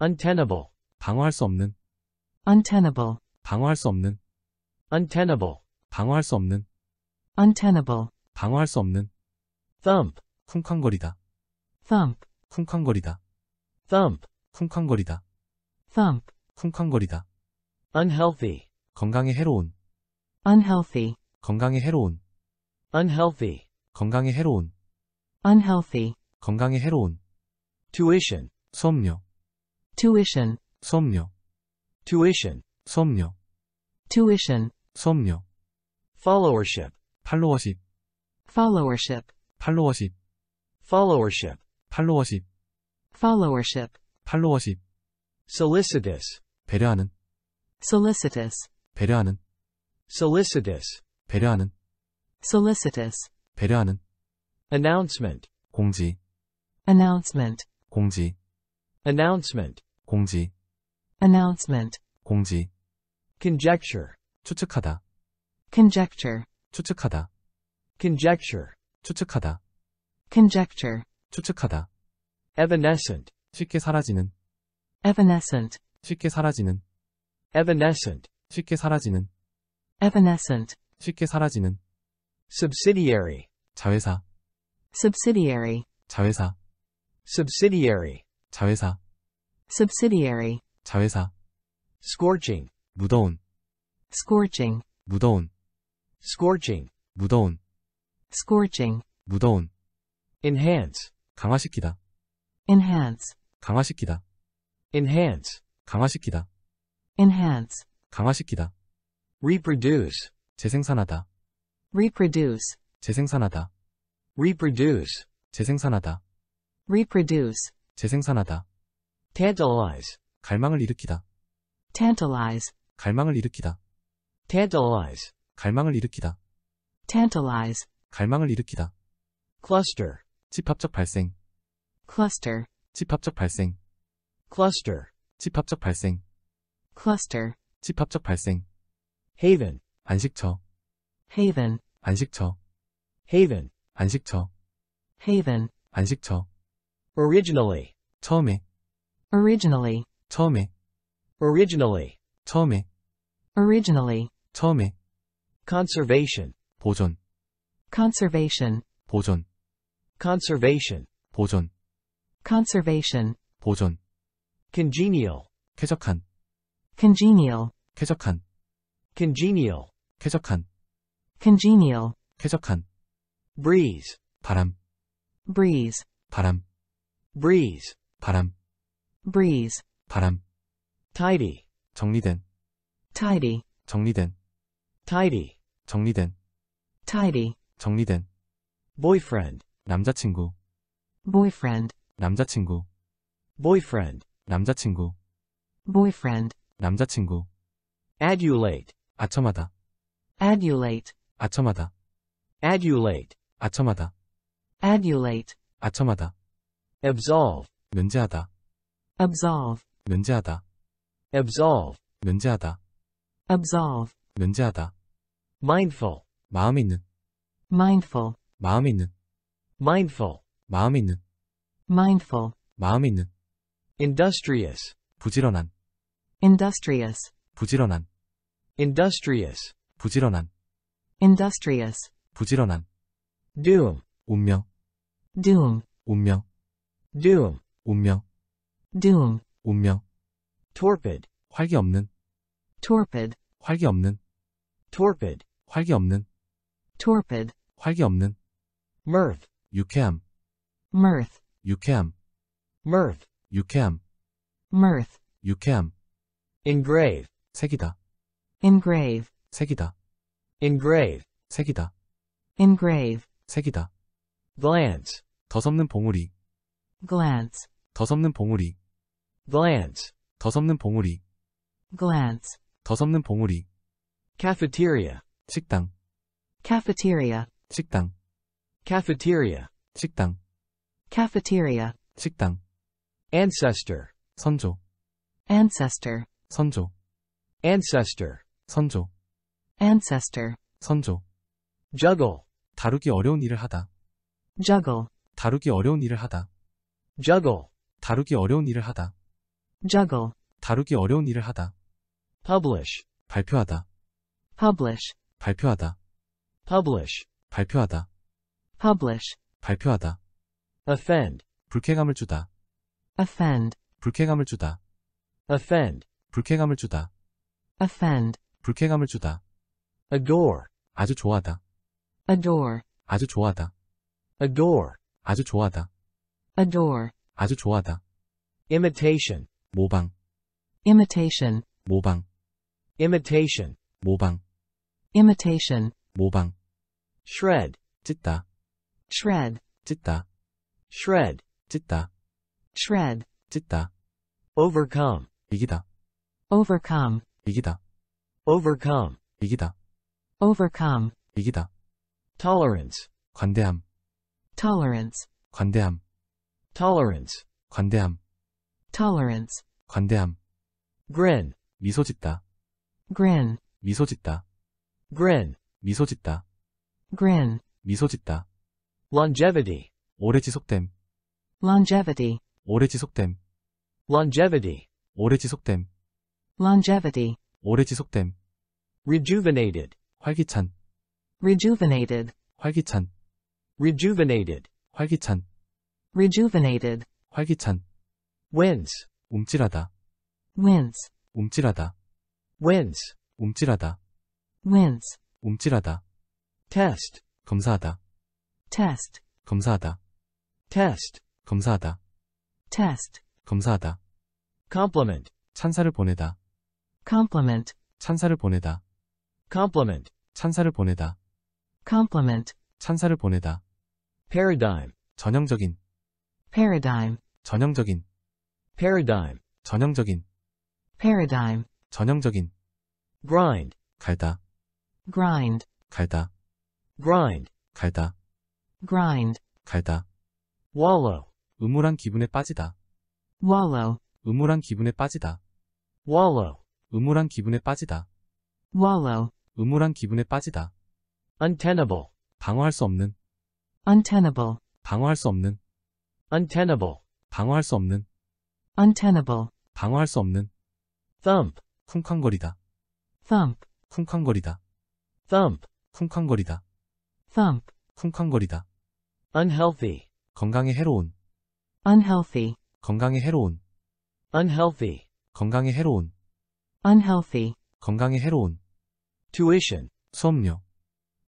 Speaker 1: untenable 방어할 수 없는 untenable 방어할 수 없는 untenable 방어할 수 없는 untenable 방어할 수 없는 thump 쿵쾅거리다 thump 쿵쾅거리다 thump 쿵쾅거리다 thump 쿵쾅거리다 unhealthy 건강에 해로운 unhealthy 건강에 해로운 unhealthy 건강에 해로운 unhealthy 건강에 해로운 tuition 수업료 tuition 수업료 tuition 수업료 tuition 수업료 followership 팔로워십 followership 팔로워십 followership 팔로워십 followership 팔로워십 solicitous 배려하는 solicitous 배려하는 solicitous 배려하는
Speaker 11: solicitous 배려하는 announcement 공지 announcement
Speaker 5: 공지
Speaker 1: announcement 공지 announcement 공지 conjecture 추측하다 conjecture 추측하다 conjecture 추측하다 conjecture 추측하다 evanescent 쉽게 사라지는 evanescent 쉽게 사라지는 evanescent 쉽게 사라지는 evanescent 쉽게 사라지는 subsidiary 자회사
Speaker 2: subsidiary
Speaker 1: 자회사 subsidiary 자회사
Speaker 2: subsidiary
Speaker 1: 자회사 scorching 무더운 scorching 무더운 scorching 무더운 scorching 무더운 enhance
Speaker 3: 강화시키다
Speaker 1: enhance 강화시키다 enhance 강화시키다 enhance 강화시키다. reproduce 재생산하다. reproduce 재생산하다. reproduce 재생산하다. reproduce 재생산하다. tantalize 갈망을 일으키다. tantalize 갈망을 일으키다. tantalize 갈망을 일으키다. tantalize 갈망을 일으키다. cluster 집합적 발생 cluster 집합적 발생 cluster 집합적 발생 cluster 집합적 발생 haven 안식처 haven 안식처 haven 안식처 haven 안식처 originally 처음에 originally 처음에 originally 처음에 originally 처음에 conservation 보존 conservation 보존 conservation 보존 conservation 보존 congenial 쾌적한 congenial 쾌적한 congenial 쾌적한 congenial 쾌적한 breeze 바람 breeze 바람 breeze 바람 breeze 바람 tidy 정리된 tidy 정리된 tidy 정리된 tidy 정리된 boyfriend 남자친구 boyfriend 남자친구 boyfriend 남자친구 boyfriend 남자친구 Adulate. 아첨하다. Adulate. 아첨하다. Adulate. 아첨하다. Adulate. 아첨하다.
Speaker 6: Absolve. 면제하다.
Speaker 1: Absolve.
Speaker 6: 면제하다. Absolve. 면제하다. Absolve. 면제하다. Mindful. 마음 있는.
Speaker 1: Mindful. 마음 있는. Mindful. 마음 있는. Mindful. 마음 있는. Industrious. 부지런한. Industrious. 부지런한 industrious 부지런한 industrious 부지런한 doom 운명 doom 운명 doom 운명 doom 운명 torpid 활기 없는
Speaker 12: torpid
Speaker 8: 활기 없는 torpid 활기 없는 torpid 활기 없는 mirth 유쾌함 mirth 유쾌함 mirth 유쾌함 mirth 유쾌함
Speaker 1: engrave 색이다. engrave 색이다. engrave 색이다. engrave 색이다. glance 더섭는 봉우리. glance 더섭는 봉우리. glance 더섭는 봉우리. glance 더섭는 봉우리. cafeteria 식당. cafeteria 식당. cafeteria 식당. cafeteria 식당. ancestor 선조 ancestor 선조 ancestor, 선조, ancestor, 선조, juggle, 다루기 어려운 일을 하다, juggle, 다루기 어려운 일을 하다, juggle, 다루기 어려운 일을 하다, juggle, 다루기 어려운 일을 하다, publish, 발표하다, publish, 발표하다, publish, 발표하다, publish, 발표하다, offend, 불쾌감을 주다, offend, 불쾌감을 주다, offend, 불쾌감을 주다, offend, 불쾌감을 주다.
Speaker 10: adore, 아주 좋아하다. adore, 아주 좋아하다. adore, 아주 좋아하다.
Speaker 1: adore,
Speaker 13: 아주 좋아하다.
Speaker 1: imitation, 모방, imitation, 모방, imitation, 모방, imitation, 모방. shred, 찢다, shred, 찢다, shred, 찢다, shred, 찢다. overcome, 이기다. overcome, 이기다 overcome 이기다 overcome 이기다 tolerance 관대함 tolerance 관대함 tolerance 관대함 tolerance 관대함 grin 미소 짓다 grin 미소 짓다 grin 미소 짓다 grin 미소 짓다 longevity 오래 지속됨
Speaker 11: longevity
Speaker 1: 오래 지속됨 longevity 오래 지속됨
Speaker 11: longevity,
Speaker 1: 오래 지속됨, rejuvenated, 활기찬, rejuvenated, 활기찬, rejuvenated, 활기찬, rejuvenated,
Speaker 6: 활기찬, wins, 움찔하다, wins, 움찔하다, wins, 움찔하다, wins, 움찔하다, test,
Speaker 14: 검사하다, test, 검사하다, test, 검사하다,
Speaker 1: test, 검사하다, compliment, 찬사를 보내다, compliment 찬사를 보내다 compliment 찬사를 보내다 compliment 찬사를 보내다 paradigm 전형적인 paradigm 전형적인 paradigm 전형적인 paradigm 전형적인 grind 갈다 grind 갈다 grind 갈다 grind 갈다 wallow 음울한 기분에 빠지다 wallow 음울한 기분에 빠지다 wallow 음울한 기분에 빠지다. wallow. 음울한 기분에 빠지다. untenable. 방어할 수 없는. untenable. 방어할 수 없는. untenable. 방어할 수 없는.
Speaker 11: untenable.
Speaker 1: 방어할 수 없는. thump. 쿵쾅거리다. thump. 쿵쾅거리다. thump. 쿵쾅거리다. thump. 쿵쾅거리다. unhealthy. 건강에 해로운. unhealthy. 건강에 해로운. unhealthy. 건강에 해로운. unhealthy, 건강에 해로운, tuition, 수업료,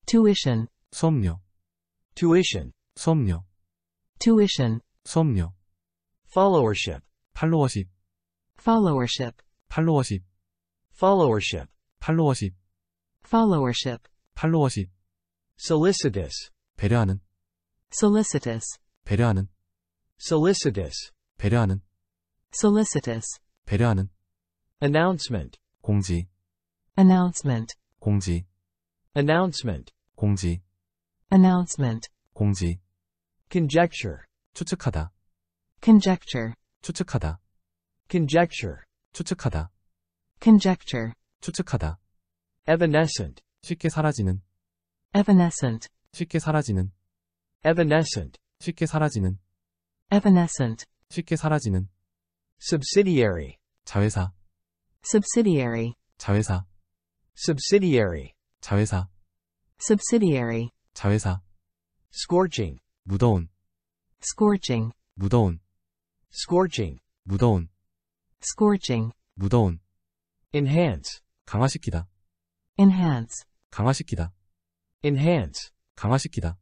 Speaker 1: tuition, 수업료, tuition, 수업료, tuition, 수업료, followership, 팔로워십, followership, 팔로워십, followership, 팔로워십, followership, 팔로워십, solicitous, 배려하는, solicitous, 배려하는, solicitous, 배려하는,
Speaker 11: solicitous,
Speaker 1: 배려하는, announcement 공지 announcement 공지 announcement 공지 announcement 공지 conjecture 추측하다 conjecture 추측하다 conjecture 추측하다 conjecture 추측하다 evanescent 쉽게 사라지는 evanescent 쉽게 사라지는 evanescent 쉽게 사라지는 evanescent 쉽게 사라지는 subsidiary 자회사 subsidiary 자회사 subsidiary 자회사 subsidiary 자회사 scorching 무더운 scorching 무더운 scorching 무더운 scorching 무더운 enhance 강화시키다 enhance 강화시키다 enhance 강화시키다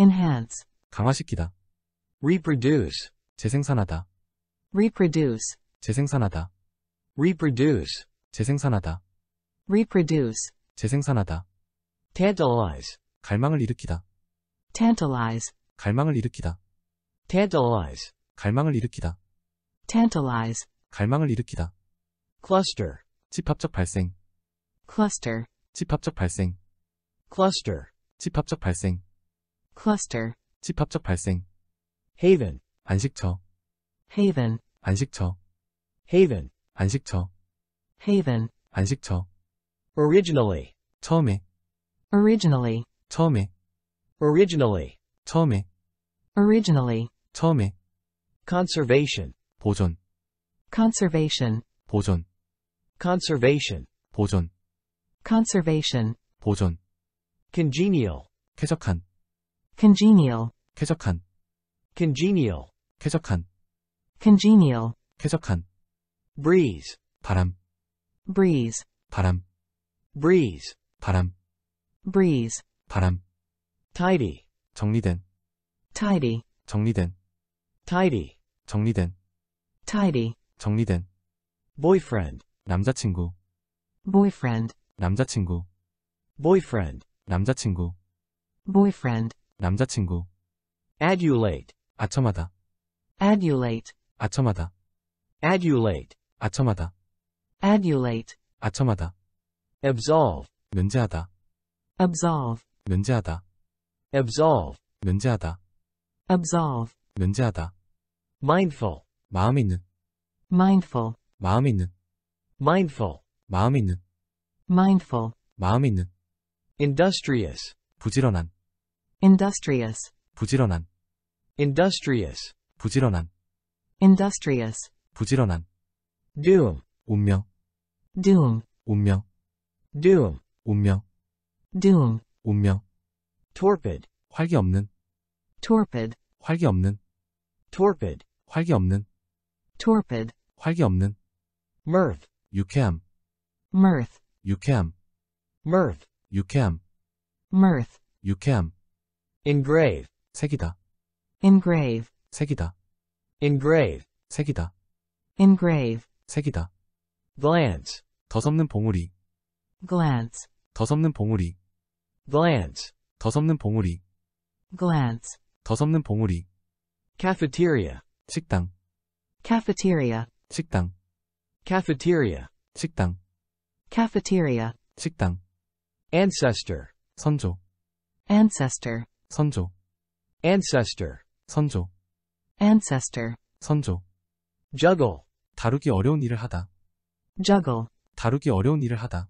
Speaker 1: enhance 강화시키다 reproduce 재생산하다 reproduce 재생산하다 reproduce 재생산하다 reproduce 재생산하다 tantalize 갈망을 일으키다 tantalize 갈망을 일으키다 tantalize 갈망을 일으키다 tantalize 갈망을 일으키다 cluster 집합적 발생 cluster 집합적 발생 cluster 집합적 발생 cluster 집합적 발생 haven 안식처 haven 안식처 haven 안식처 haven 안식처 originally 처음에 originally 처음에 originally 처음에 originally 처음에 conservation 보존 conservation 보존 conservation 보존 conservation 보존 congenial 쾌적한 congenial 쾌적한 congenial 쾌적한 congenial 쾌적한 breeze 바람 breeze 바람 breeze 바람 breeze 바람 tidy 정리된 tidy 정리된 tidy
Speaker 5: 정리된 tidy 정리된 boyfriend 남자친구
Speaker 1: boyfriend 남자친구 boyfriend 남자친구 boyfriend 남자친구 adulate 아첨하다 adulate 아첨하다 adulate 아첨하다. annulate. 아첨하다. absolve. 면제하다. absolve. 면제하다. absolve. 면제하다. absolve. 면제하다. mindful. 마음이 있는. mindful. 마음이 있는. mindful. 마음이 있는. mindful. 마음이 있는. industrious. 부지런한. industrious. 부지런한. industrious. 부지런한. industrious.
Speaker 5: 부지런한. doom 운명
Speaker 1: doom 운명 doom 운명 doom 운명 torpid 활기 없는 torpid 활기 없는 torpid 활기 없는 torpid 활기 없는 mirth
Speaker 8: 유쾌함 mirth 유쾌함 mirth 유쾌함 mirth 유쾌함 engrave 색이다
Speaker 1: engrave 색이다 engrave 색이다 engrave 색이다. glance 더섭는 봉우리 glance 더섭는 봉우리 glance 더섭는 봉우리 glance 더섭는 봉우리 cafeteria 식당 cafeteria 식당 cafeteria 식당 cafeteria 식당 ancestor 선조 ancestor 선조 ancestor 선조 ancestor 선조 juggle 다루기 어려운 일을 하다. juggle. 다루기 어려운 일을 하다.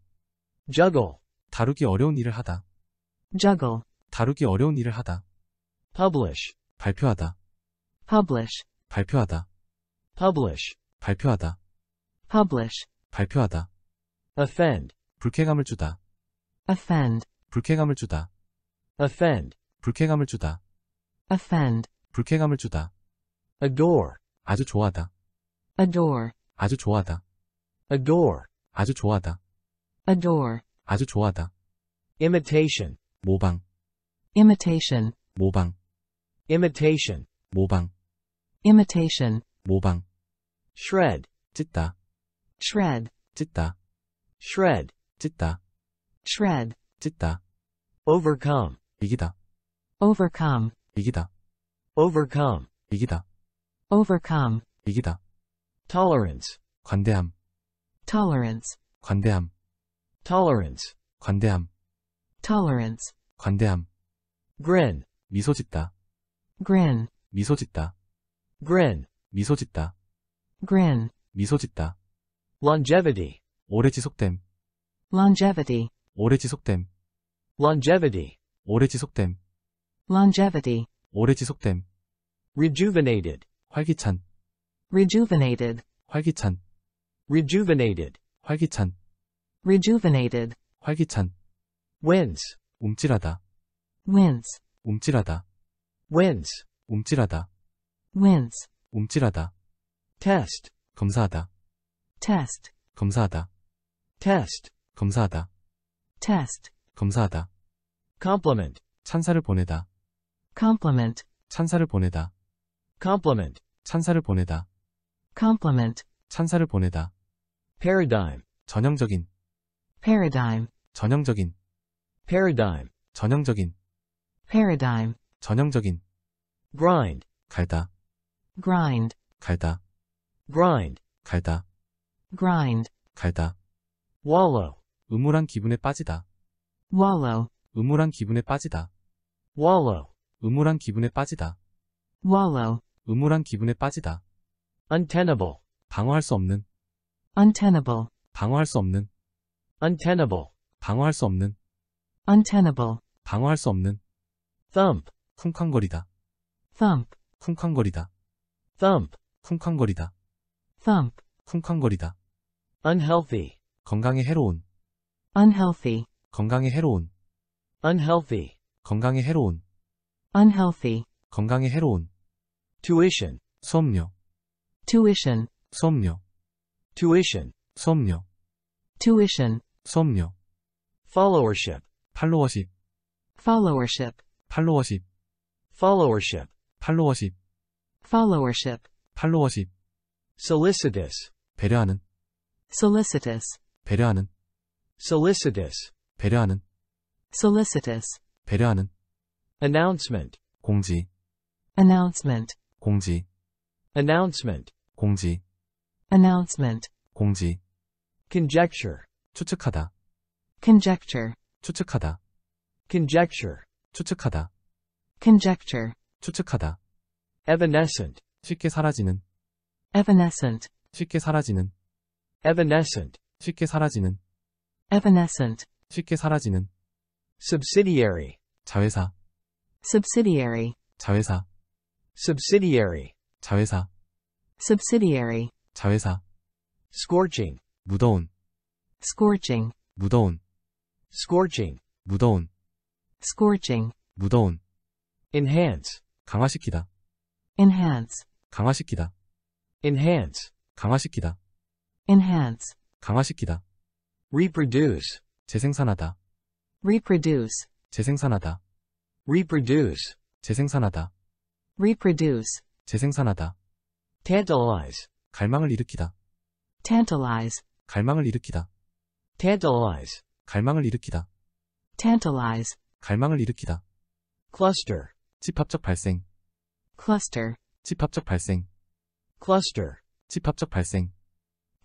Speaker 1: juggle. 다루기 어려운 일을 하다. juggle. 다루기 어려운 일을 하다. publish. 발표하다. publish. 발표하다. publish. 발표하다. publish. 발표하다. offend. 불쾌감을 주다. offend. 불쾌감을 주다. offend. 불쾌감을 주다. offend. 불쾌감을 주다. adore.
Speaker 10: 아주 좋아하다. adore 아주 좋아하다 adore 아주 좋아하다
Speaker 11: adore
Speaker 13: 아주 좋아하다
Speaker 11: imitation
Speaker 13: 모방
Speaker 1: imitation 모방 imitation 모방 imitation 모방 shred 찢다 shred 찢다 shred 찢다 shred 찢다 overcome 이기다 overcome 이기다 overcome 이기다 overcome 이기다 tolerance 관대함 tolerance 관대함 tolerance 관대함 tolerance 관대함 grin 미소 짓다 grin 미소 짓다 grin 미소 짓다 grin 미소 짓다
Speaker 9: longevity
Speaker 1: 오래 지속됨
Speaker 9: longevity
Speaker 1: 오래 지속됨
Speaker 9: longevity
Speaker 1: 오래 지속됨
Speaker 11: longevity
Speaker 1: 오래 지속됨 rejuvenated 활기찬 rejuvenated, 활기찬, rejuvenated, 활기찬, rejuvenated,
Speaker 6: 활기찬. wins, 움찔하다, wins, 움찔하다, wins, 움찔하다, wins, 움찔하다. test, 검사하다, test, 검사하다,
Speaker 1: test, 검사하다, test, 검사하다. compliment, 찬사를 보내다, compliment, 찬사를 보내다, compliment, 찬사를 보내다. compliment, 찬사를 보내다. paradigm, 전형적인, paradigm, 전형적인, paradigm, 전형적인, paradigm, 전형적인, grind, 갈다, grind, 갈다, grind, 갈다, grind, 갈다. wallow, 음울한 기분에 빠지다. wallow, 음울한 기분에 빠지다. wallow, 음울한 기분에 빠지다. wallow, 음울한 기분에 빠지다. untenable 방어할 수 없는 untenable 방어할 수 없는 untenable 방어할 수 없는 untenable 방어할 수 없는 thump 쿵쾅거리다 thump 쿵쾅거리다 thump 쿵쾅거리다 thump 쿵쾅거리다 unhealthy 건강에 해로운 unhealthy 건강에 해로운 unhealthy 건강에 해로운 unhealthy 건강에 해로운 tuition 수업료 tuition 수업료. tuition 수업료. tuition 수업료. followership 팔로워십 followership 팔로워십 followership 팔로워십 followership 팔로워십 solicitous 배려하는 solicitous 배려하는 solicitous 배려하는 solicitous 배려하는 announcement 공지 announcement 공지 announcement 공지 announcement 공지 conjecture 추측하다 conjecture 추측하다 conjecture 추측하다 conjecture 추측하다 evanescent 쉽게 사라지는 evanescent 쉽게 사라지는 evanescent 쉽게 사라지는 evanescent 쉽게 사라지는 subsidiary 자회사 subsidiary 자회사 subsidiary 자회사
Speaker 2: subsidiary, 자회사 scorching, 무더운 scorching,
Speaker 3: 무더운
Speaker 1: scorching, 무더운 scorching, 무더운 enhance,
Speaker 3: 강화시키다
Speaker 1: enhance,
Speaker 3: 강화시키다
Speaker 1: enhance, 강화시키다 enhance, 강화시키다 reproduce, 재생산하다 reproduce, 재생산하다 reproduce, 재생산하다 reproduce, 재생산하다 tantalize 갈망을 일으키다 tantalize 갈망을 일으키다 tantalize 갈망을 일으키다 tantalize 갈망을 일으키다 cluster 집합적 발생 cluster 집합적 발생 cluster 집합적 발생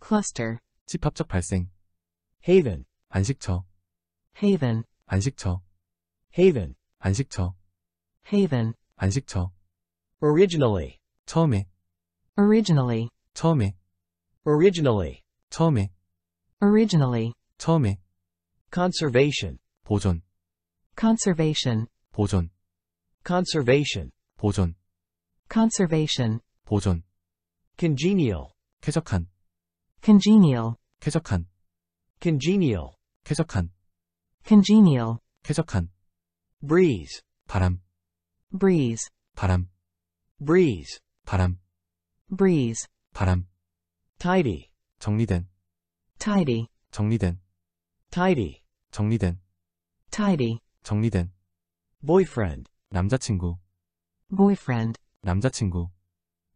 Speaker 1: cluster 집합적 발생 haven 안식처 haven 안식처 haven 안식처 haven 안식처 originally 처음에 originally Tommy originally 처음에 originally 처음에 conservation 보존 conservation
Speaker 15: 보존 conservation 보존
Speaker 1: conservation 보존 congenial 쾌적한 congenial 쾌적한 congenial 쾌적한 congenial 쾌적한 breeze 바람 breeze 바람 breeze 바람
Speaker 2: breeze 바람 tidy 정리된 tidy
Speaker 5: 정리된
Speaker 1: tidy 정리된 tidy 정리된 boyfriend 남자친구 boyfriend 남자친구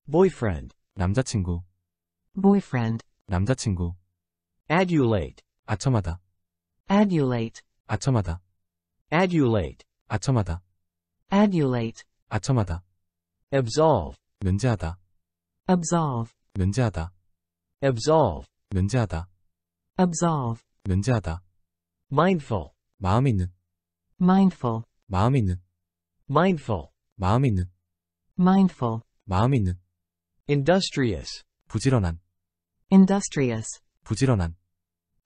Speaker 1: boyfriend 남자친구 boyfriend 남자친구 adulate 아첨하다 adulate 아첨하다 adulate 아첨하다 adulate 아첨하다 absolve
Speaker 6: 면제하다
Speaker 7: absolve
Speaker 6: 면제하다 absolve 면제하다
Speaker 7: absolve
Speaker 6: 면제하다 mindful 마음이 있는
Speaker 1: mindful 마음이 있는 mindful 마음이 있는 mindful 마음이 있는 industrious 부지런한 industrious 부지런한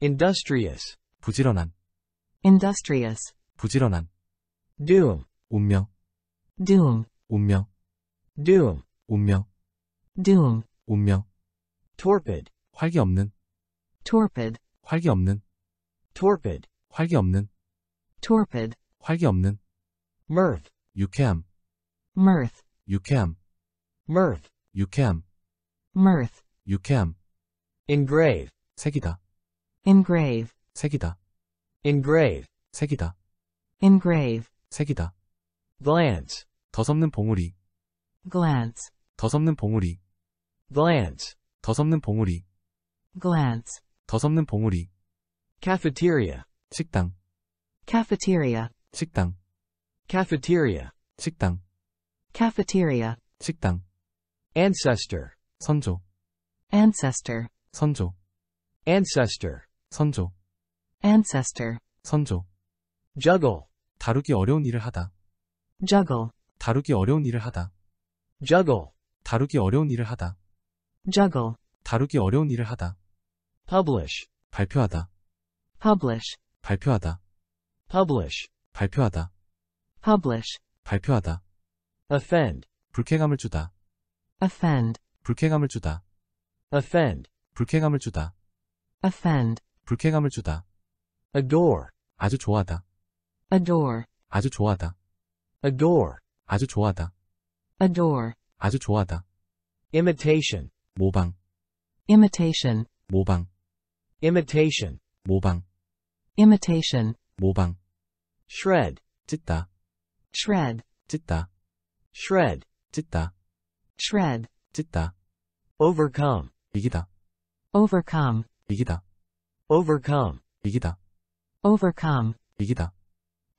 Speaker 1: industrious 부지런한 industrious 부지런한 doom
Speaker 3: 운명
Speaker 12: doom
Speaker 5: 운명 doom 운명
Speaker 12: doom,
Speaker 1: 운명, torpid, 활기 없는, torpid, 활기 없는,
Speaker 8: torpid, 활기 없는, torpid, 활기 없는, mirth, 유쾌함, mirth, 유쾌함, mirth, 유쾌함, mirth, 유쾌함, engrave, 색이다.
Speaker 1: engrave, 색이다. engrave, 색이다. engrave, 색이다. glance, 더 섭는 봉우리, glance, 더 섭는 봉우리, glance, 더섭는 봉우리, glance, 더섭는 봉우리, cafeteria, 식당, cafeteria, 식당, cafeteria, 식당, cafeteria, 식당, ancestor, 선조, ancestor, 선조, ancestor, 선조, ancestor, 선조, juggle, 다루기 어려운 일을 하다,
Speaker 9: juggle,
Speaker 3: 다루기 어려운 일을 하다, juggle, 다루기 어려운 일을 하다,
Speaker 9: juggle,
Speaker 1: 다루기 어려운 일을 하다, publish, 발표하다, publish, 발표하다, publish, 발표하다, publish, 발표하다, offend, 불쾌감을 주다, offend, 불쾌감을 주다, offend, 불쾌감을 주다, offend, 불쾌감을 주다, adore,
Speaker 10: 아주 좋아하다, adore, 아주 좋아하다, adore, 아주 좋아하다, adore, 아주 좋아하다,
Speaker 1: imitation, 모방 imitation 모방 imitation 모방 imitation 모방 shred 찢다 shred 찢다 shred 찢다 shred 찢다 overcome 이기다 overcome 이기다 overcome 이기다 overcome 이기다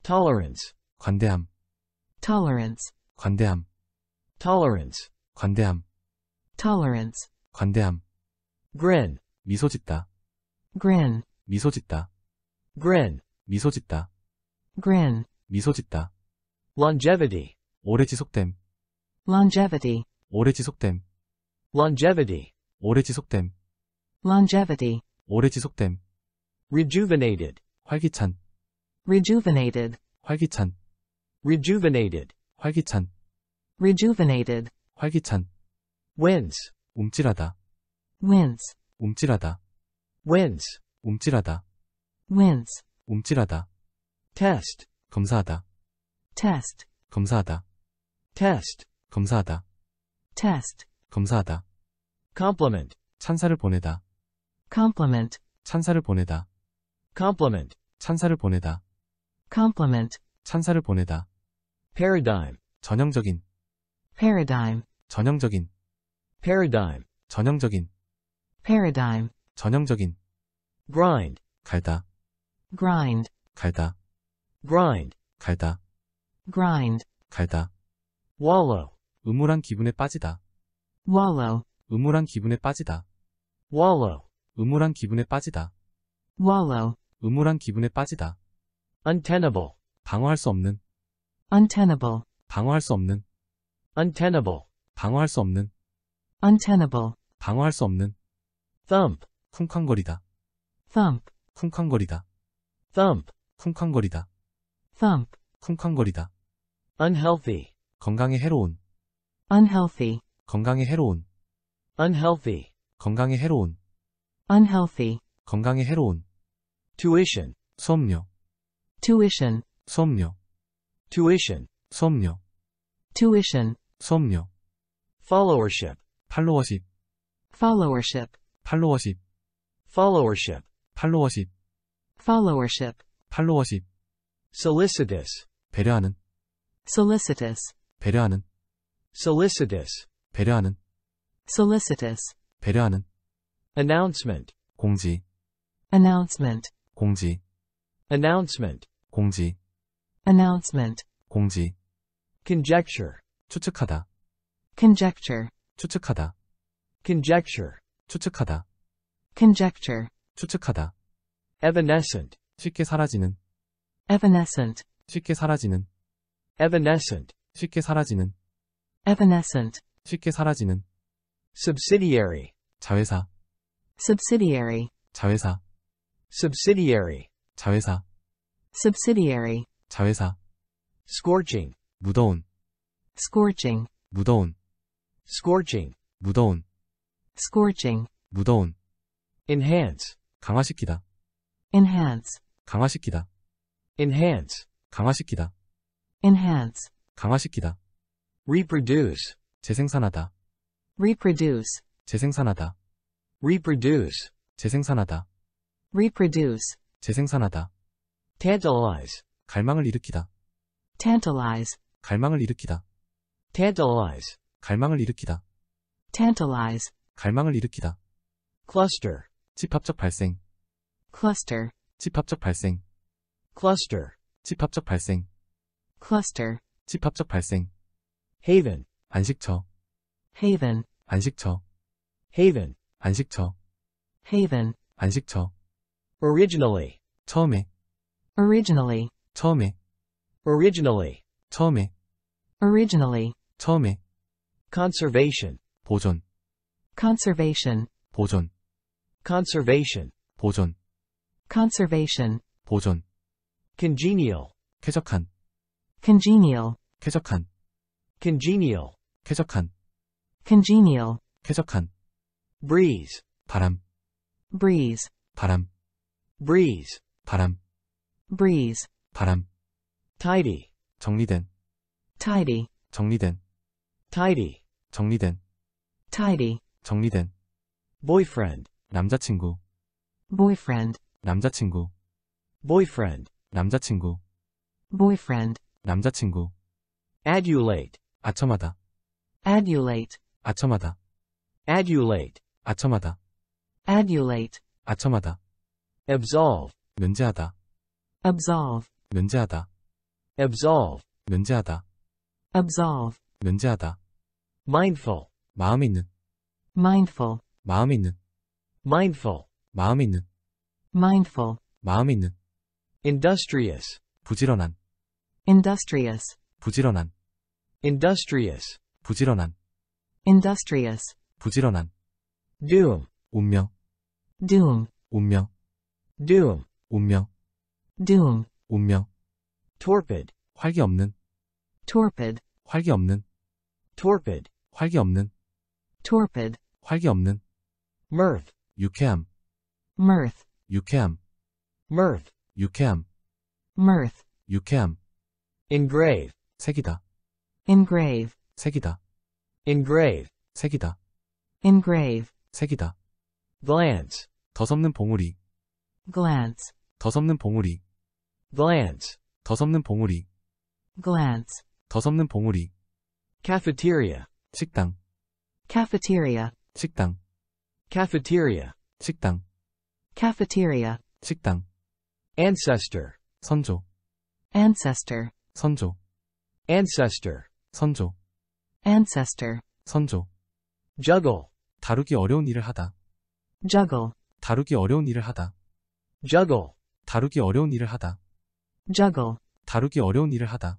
Speaker 1: tolerance 관대함 tolerance 관대함 tolerance 관대함 tolerance, 관대함, grin, 미소 짓다, grin, 미소 짓다, grin, 미소 짓다, grin, 미소 짓다, longevity, 오래 지속됨,
Speaker 9: longevity,
Speaker 1: 오래 지속됨,
Speaker 5: longevity,
Speaker 1: 오래 지속됨,
Speaker 11: longevity,
Speaker 1: 오래 지속됨, rejuvenated, 활기찬, rejuvenated, 활기찬, rejuvenated, 활기찬, rejuvenated,
Speaker 6: 활기찬, wins 움찔하다 wins 움찔하다 wins 움찔하다 wins 움찔하다 test 검사하다
Speaker 11: test
Speaker 1: 검사하다 test 검사하다 test 검사하다 compliment 찬사를 보내다 compliment 찬사를 보내다 compliment 찬사를 보내다 compliment 찬사를 보내다 paradigm 전형적인 paradigm 전형적인 paradigm 전형적인 paradigm 전형적인 grind 갈다 grind 갈다 grind 갈다 grind 갈다 wallow 음울한 기분에 빠지다 wallow 음울한 기분에 빠지다 wallow 음울한 기분에 빠지다 wallow 음울한 기분에 빠지다 untenable 방어할 수 없는 untenable 방어할 수 없는 untenable 방어할 수 없는 untenable, 방어할 수 없는 thump, 쿵쾅거리다 thump, 쿵쾅거리다 thump, 쿵쾅거리다 thump, 쿵쾅거리다 unhealthy, 건강에 해로운 unhealthy, 건강에 해로운 unhealthy, 건강에 해로운 unhealthy, 건강에 해로운 tuition, 수업료 tuition, 수업료 tuition, 수업료 tuition, 수업료 followership, 팔로워십 followership 팔로워십 followership 팔로워십 followership 팔로워십 solicitous 배려하는 solicitous 배려하는 solicitous 배려하는 solicitous
Speaker 5: 배려하는
Speaker 11: announcement 공지 announcement
Speaker 1: 공지 announcement 공지 announcement 공지 conjecture 추측하다 conjecture 추측하다. conjecture 추측하다. conjecture 추측하다. evanescent 쉽게 사라지는 evanescent 쉽게 사라지는 evanescent 쉽게 사라지는 evanescent 쉽게 사라지는 subsidiary 자회사
Speaker 2: subsidiary
Speaker 1: 자회사 subsidiary 자회사
Speaker 2: subsidiary
Speaker 1: 자회사 scorching 무더운 scorching 무더운 scorching 무더운 scorching 무더운 enhance
Speaker 3: 강화시키다
Speaker 1: enhance 강화시키다 enhance 강화시키다 enhance 강화시키다 reproduce 재생산하다 reproduce 재생산하다 reproduce 재생산하다 reproduce 재생산하다 tantalize 갈망을 일으키다 tantalize 갈망을 일으키다 tantalize 갈망을 일으키다. tantalize. 갈망을 일으키다. cluster. 집합적 발생. cluster. 집합적 발생. cluster. 집합적 발생. cluster. 집합적 발생. haven. 안식처. haven. 안식처. haven. 안식처. haven. 안식처. originally. 처음에. originally. 처음에. originally. 처음에. originally. 처음에. conservation 보존 conservation 보존 conservation 보존 conservation 보존 congenial 쾌적한 congenial 쾌적한 congenial 쾌적한 congenial 쾌적한 breeze 바람 breeze 바람 breeze
Speaker 5: 바람 breeze 바람 tidy 정리된 tidy 정리된 tidy, 정리된, tidy, 정리된,
Speaker 1: boyfriend, 남자친구, boyfriend, 남자친구, boyfriend, 남자친구, boyfriend, 남자친구, adulate, 아첨하다, adulate, 아첨하다, adulate, 아첨하다, adulate, 아첨하다, absolve,
Speaker 6: 면제하다,
Speaker 7: absolve,
Speaker 6: 면제하다, absolve, 면제하다,
Speaker 1: absolve,
Speaker 6: 면제하다, mindful 마음이 있는
Speaker 1: mindful 마음이 있는 mindful 마음이 있는 mindful 마음이 있는 industrious 부지런한 industrious 부지런한 industrious 부지런한 industrious 부지런한 doom 운명 doom 운명 doom 운명 doom 운명 torpid 활기 없는
Speaker 8: torpid 활기 없는 torpid, 활기 없는, torpid, 활기 없는, mirth, 유쾌함, mirth, 유쾌함, mirth, 유쾌함, mirth, 유쾌함, engrave, 색이다,
Speaker 1: engrave, 색이다, engrave, 색이다, engrave, 색이다, glance, 더섭는 봉우리, glance, 더섭는 봉우리, glance, 더섭는 봉우리, glance, 더섭는 봉우리 cafeteria 식당 cafeteria 식당 cafeteria 식당 cafeteria 식당 ancestor 선조 ancestor 선조 ancestor 선조 ancestor 선조 juggle 다루기
Speaker 3: 어려운 일을 하다 juggle 다루기 어려운 일을 하다 juggle
Speaker 1: 다루기 어려운 일을 하다 juggle 다루기 어려운 일을 하다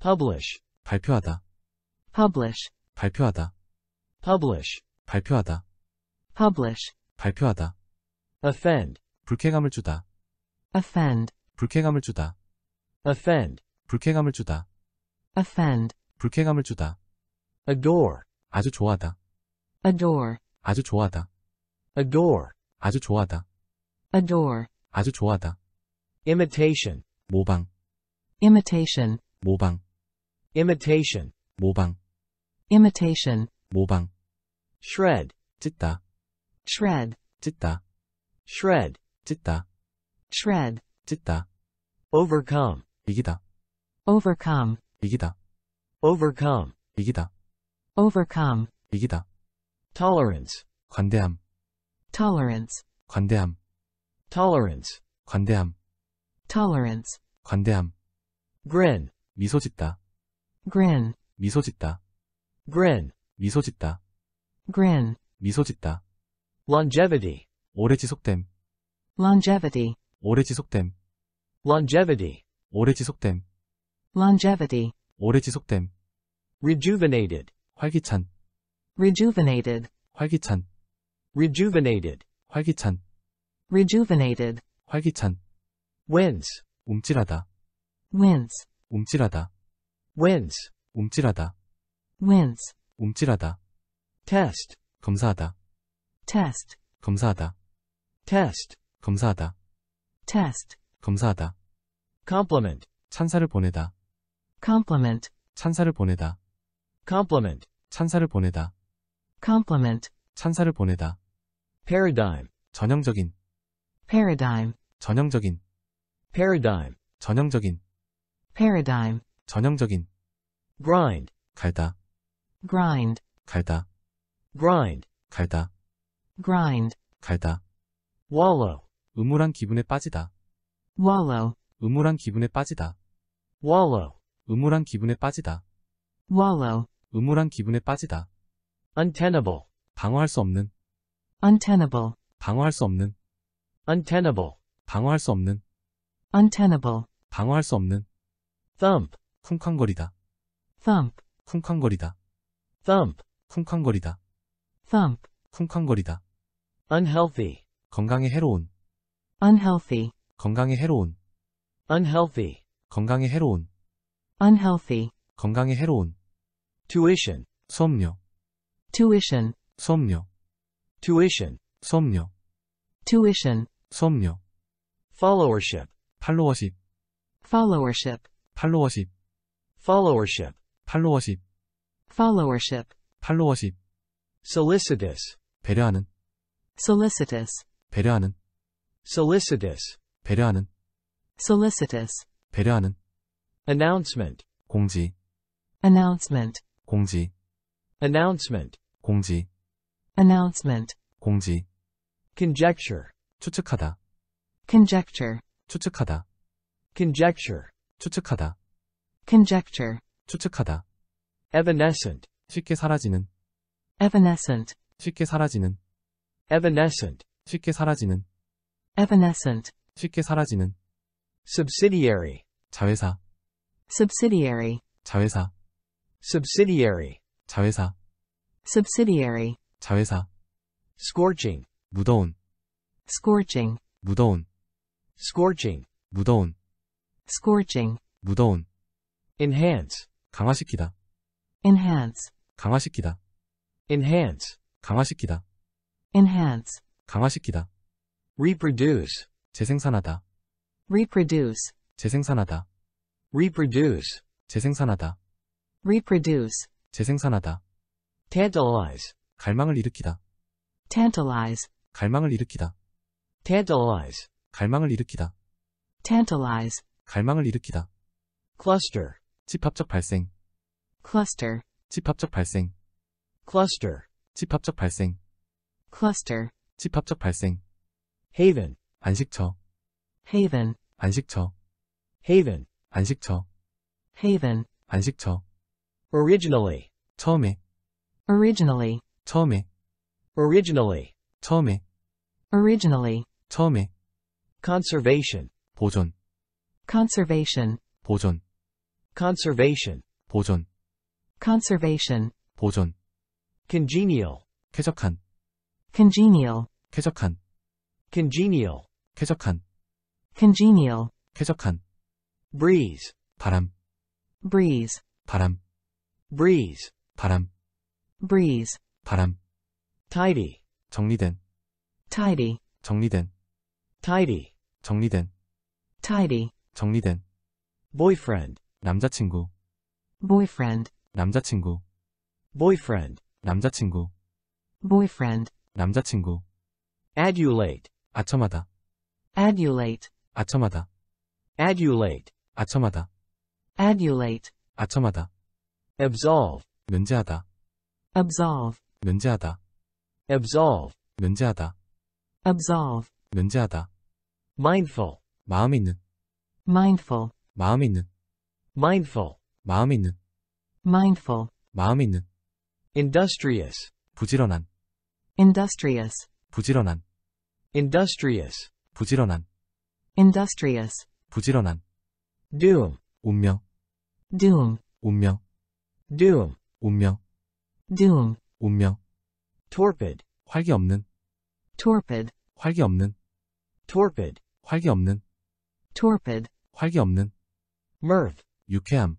Speaker 1: publish 발표하다 publish 발표하다 publish 발표하다 publish 발표하다 offend 불쾌감을 주다 offend 불쾌감을 주다 offend 불쾌감을 주다 offend 불쾌감을 주다 adore
Speaker 10: 아주 좋아하다 adore 아주 좋아하다 adore 아주 좋아하다 adore 아주 좋아하다
Speaker 1: imitation 모방 imitation 모방 imitation 모방 imitation, 모방, shred, 찢다, shred, 찢다, shred, 찢다, shred, 찢다, overcome, 이기다, overcome, 이기다, overcome, 이기다, overcome, 이기다, tolerance, 관대함, tolerance, 관대함, tolerance, 관대함, tolerance, 관대함, grin, 미소 짓다, grin, 미소 짓다, grin, 미소 짓다. grin, 미소 짓다. longevity, 오래 지속됨.
Speaker 9: longevity,
Speaker 1: 오래 지속됨.
Speaker 9: longevity,
Speaker 1: 오래 지속됨.
Speaker 9: longevity,
Speaker 1: 오래 지속됨. rejuvenated, 활기찬. rejuvenated, 활기찬. rejuvenated, 활기찬. rejuvenated, 활기찬.
Speaker 6: w i n s 움찔하다. w i n s 움찔하다. w i n s 움찔하다. rinse, 움찔하다. test, 검사하다.
Speaker 11: test,
Speaker 1: 검사하다. test, 검사하다. test, 검사하다. compliment, 찬사를 보내다. compliment, 찬사를 보내다. compliment, 찬사를 보내다. compliment, 찬사를 보내다. paradigm, 전형적인 paradigm, 전형적인 paradigm, 전형적인 paradigm, 전형적인 grind, 갈다. grind 갈다 grind 갈다 grind 갈다 wallow 음울한 기분에 빠지다 wallow 음울한 기분에 빠지다 wallow 음울한 기분에 빠지다 wallow 음울한 기분에 빠지다 untenable 방어할 수 없는 untenable 방어할 수 없는 untenable 방어할 수 없는 untenable 방어할 수 없는 thump 쿵쾅거리다 thump 쿵쾅거리다 thump, 쿵쾅거리다. thump, 쿵쾅거리다. unhealthy, 건강에 해로운.
Speaker 11: unhealthy,
Speaker 1: 건강에 해로운. unhealthy, 건강에 해로운. unhealthy, 건강에 해로운. tuition, 수업료. tuition, 수업료. tuition, 수업료. tuition, 수업료. followership, 팔로워십. followership, 팔로워십. followership, 팔로워십. followership, 팔로워십, solicitous, 배려하는, solicitous, 배려하는, solicitous, 배려하는,
Speaker 11: solicitous, 배려하는, announcement,
Speaker 5: 공지,
Speaker 1: announcement, 공지, announcement, 공지, announcement, 공지, conjecture, 추측하다, conjecture, 추측하다, conjecture, 추측하다, conjecture, 추측하다, evanescent 쉽게 사라지는 evanescent 쉽게 사라지는 evanescent 쉽게 사라지는 evanescent 쉽게 사라지는 subsidiary 자회사
Speaker 2: subsidiary
Speaker 1: 자회사 subsidiary 자회사
Speaker 2: subsidiary
Speaker 1: 자회사 scorching 무더운 scorching 무더운 scorching 무더운 scorching 무더운 enhance
Speaker 3: 강화시키다
Speaker 1: enhance, 강화시키다, enhance, 강화시키다, enhance, 강화시키다, reproduce, 재생산하다, reproduce, 재생산하다, reproduce, 재생산하다, reproduce, 재생산하다, tantalize, 갈망을 일으키다, tantalize, 갈망을 일으키다, tantalize, 갈망을 일으키다, tantalize, 갈망을 일으키다, cluster, 집합적 발생, cluster 집합적 발생 cluster 집합적 발생 cluster 집합적 발생 haven 안식처 haven 안식처 haven 안식처 haven 안식처 originally 처음에 originally 처음에 originally 처음에 originally 처음에 conservation 보존 conservation 보존 conservation 보존 conservation, 보존, congenial, 쾌적한, congenial, 쾌적한, congenial, 쾌적한, congenial, 쾌적한, breeze, 바람, breeze, 바람, breeze, 바람, breeze, 바람, tidy,
Speaker 5: 정리된, tidy, 정리된, tidy, 정리된,
Speaker 11: tidy,
Speaker 1: 정리된, boyfriend, 남자친구, boyfriend, 남자친구 boyfriend 남자친구 boyfriend 남자친구 adulate 아첨하다 adulate 아첨하다 adulate 아첨하다 adulate 아첨하다
Speaker 6: absolve 면제하다
Speaker 1: absolve
Speaker 6: 면제하다 absolve 면제하다 absolve 면제하다 mindful
Speaker 1: 마음이 있는 mindful 마음이 있는 mindful 마음이 있는 mindful 마음 있는 industrious 부지런한 industrious 부지런한 industrious 부지런한 industrious 부지런한 doom 운명 doom 운명 doom 운명 doom 운명 torpid 활기 없는 torpid 활기 없는 torpid 활기 없는 torpid 활기 없는 mirth 유쾌함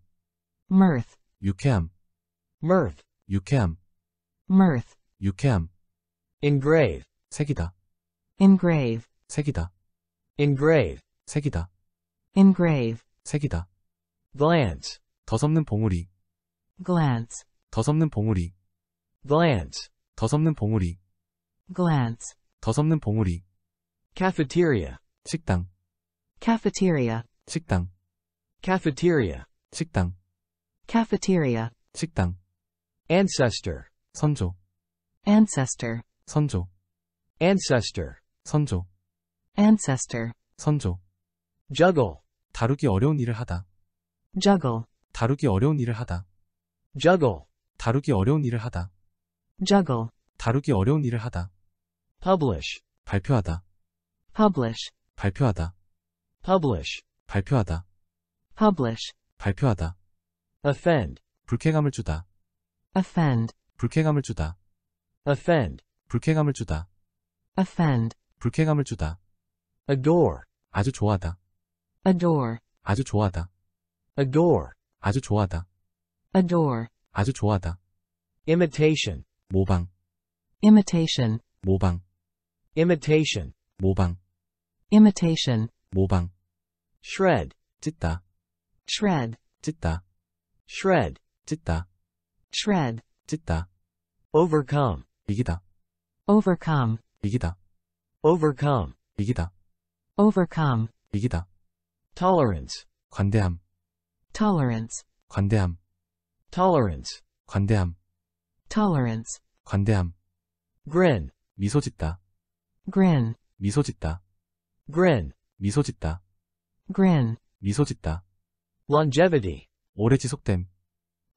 Speaker 1: mirth 유쾌함 mirth 유쾌함 mirth 유쾌함 engrave 색이다 engrave 색이다 engrave 색이다 engrave 색이다 glance 더섭는 봉우리 glance 더섭는 봉우리 glance 더섭는 봉우리 glance 더섭는 봉우리 cafeteria 식당 cafeteria 식당 cafeteria 식당 cafeteria 식당 ancestor 선조 ancestor 선조 ancestor 선조 ancestor 선조 juggle 다루기 어려운 일을 하다 juggle 다루기 어려운 일을 하다
Speaker 3: juggle 다루기 어려운 일을 하다 juggle 다루기 어려운 일을 하다
Speaker 1: publish 발표하다 publish 발표하다 publish 발표하다 publish 발표하다 offend 불쾌감을 주다 offend 불쾌감을 주다 offend 불쾌감을 주다 offend 불쾌감을 주다 adore
Speaker 10: 아주 좋아하다 adore 아주 좋아하다 adore 아주 좋아하다
Speaker 11: adore
Speaker 13: 아주 좋아하다
Speaker 11: imitation 모방 imitation
Speaker 13: 모방
Speaker 1: imitation 모방 imitation 모방 shred 찢다 shred 찢다 shred 찢다 shred 찢다 overcome 이기다 overcome 이기다 overcome 이기다 overcome 이기다 tolerance 관대함 tolerance 관대함 tolerance 관대함 tolerance 관대함 grin 미소 짓다 grin 미소 짓다 grin 미소 짓다 grin 미소 짓다
Speaker 9: longevity
Speaker 1: 오래 지속됨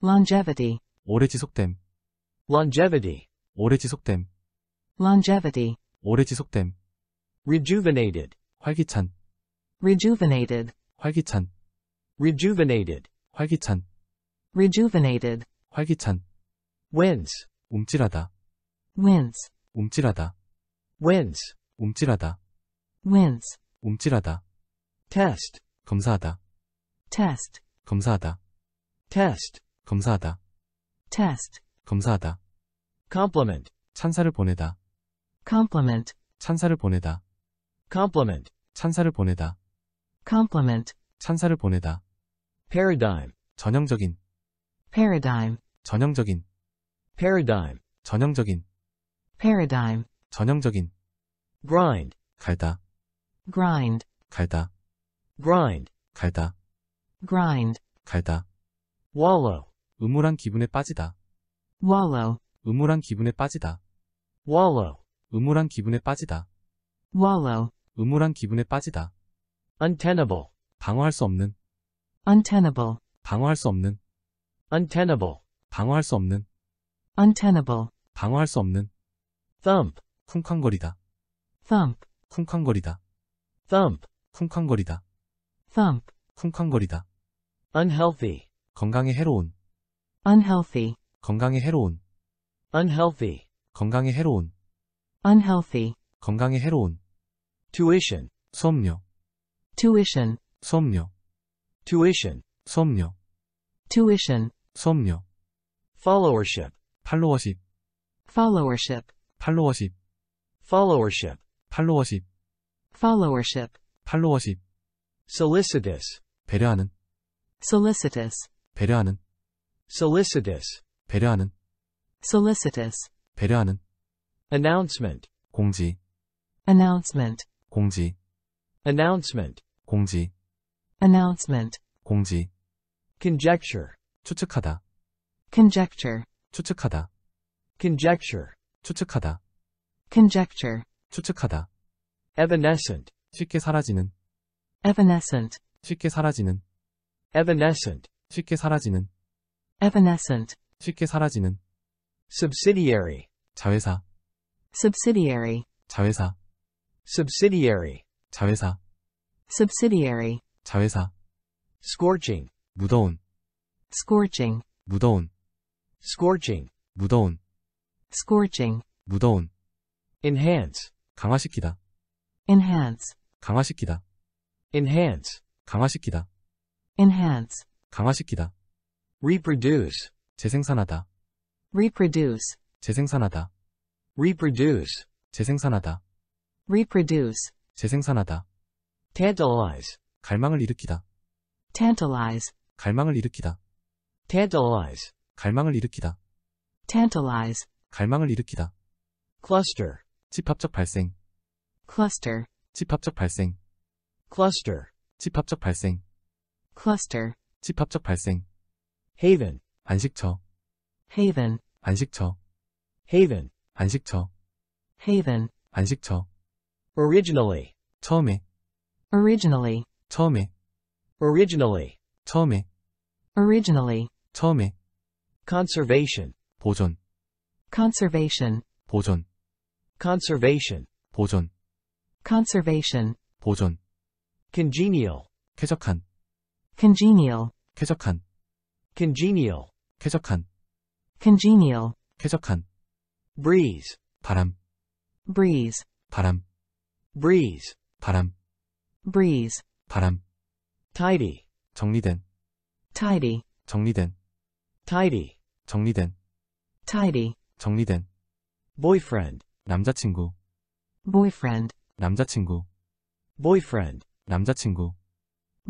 Speaker 9: longevity
Speaker 1: 오래 지속됨
Speaker 9: longevity
Speaker 1: 오래 지속됨
Speaker 9: longevity
Speaker 1: 오래 지속됨 rejuvenated 활기찬 rejuvenated 활기찬 rejuvenated 활기찬 rejuvenated
Speaker 6: 활기찬 wins 움찔하다 wins 움찔하다 wins 움찔하다 wins 움찔하다
Speaker 1: test 검사하다 test 검사하다 test 검사하다 test 검사하다 compliment 찬사를 보내다 compliment 찬사를 보내다 compliment 찬사를 보내다 compliment 찬사를 보내다 paradigm 전형적인 paradigm 전형적인 paradigm 전형적인 paradigm 전형적인 grind 갈다 grind 갈다 grind 갈다 grind 갈다 wallow 음울한 기분에 빠지다 wallow 음울한 기분에 빠지다 wallow 음울한 기분에 빠지다 wallow 음울한 기분에 빠지다 untenable 방어할 수 없는 untenable 방어할 수 없는 untenable 방어할 수 없는 untenable 방어할 수 없는 thump 쿵쾅거리다 thump 쿵쾅거리다 thump 쿵쾅거리다 thump 쿵쾅거리다 unhealthy 건강에 해로운 unhealthy 건강에 해로운 unhealthy 건강에 해로운 unhealthy 건강에 해로운 tuition 수업료 tuition 수업료 tuition 수업료 tuition 수업료 followership 팔로워십 followership 팔로워십 followership 팔로워십 followership 팔로워십 solicitous 배려하는 solicitous 배려하는
Speaker 7: solicitous 배려하는 solicitous 배려하는 announcement
Speaker 5: 공지
Speaker 1: announcement 공지 announcement 공지 announcement 공지 conjecture 추측하다 conjecture 추측하다 conjecture 추측하다 conjecture 추측하다 evanescent 쉽게 사라지는 evanescent 쉽게 사라지는 evanescent 쉽게 사라지는 evanescent 쉽게 사라지는 subsidiary 자회사 subsidiary 자회사 subsidiary 자회사 subsidiary 자회사 scorching 무더운 scorching 무더운 scorching 무더운 scorching 무더운 enhance 강화시키다 enhance 강화시키다 enhance 강화시키다 enhance 강화시키다. reproduce 재생산하다. reproduce 재생산하다. reproduce 재생산하다. reproduce 재생산하다. tantalize 갈망을 일으키다. tantalize 갈망을 일으키다. tantalize 갈망을 일으키다. tantalize 갈망을 일으키다. cluster 집합적 발생 cluster 집합적 발생 cluster 집합적 발생 cluster 집합적 발생 haven 안식처 haven 안식처 haven 안식처 haven 안식처 originally 처음에 originally 처음에 originally 처음에 originally 처음에 conservation 보존 conservation 보존 conservation 보존 conservation 보존 congenial 쾌적한 congenial 쾌적한 congenial 쾌적한 congenial 쾌적한 breeze 바람 breeze 바람 breeze 바람 breeze
Speaker 5: 바람 tidy 정리된 tidy 정리된
Speaker 1: tidy 정리된 tidy 정리된 boyfriend 남자친구 boyfriend 남자친구 boyfriend 남자친구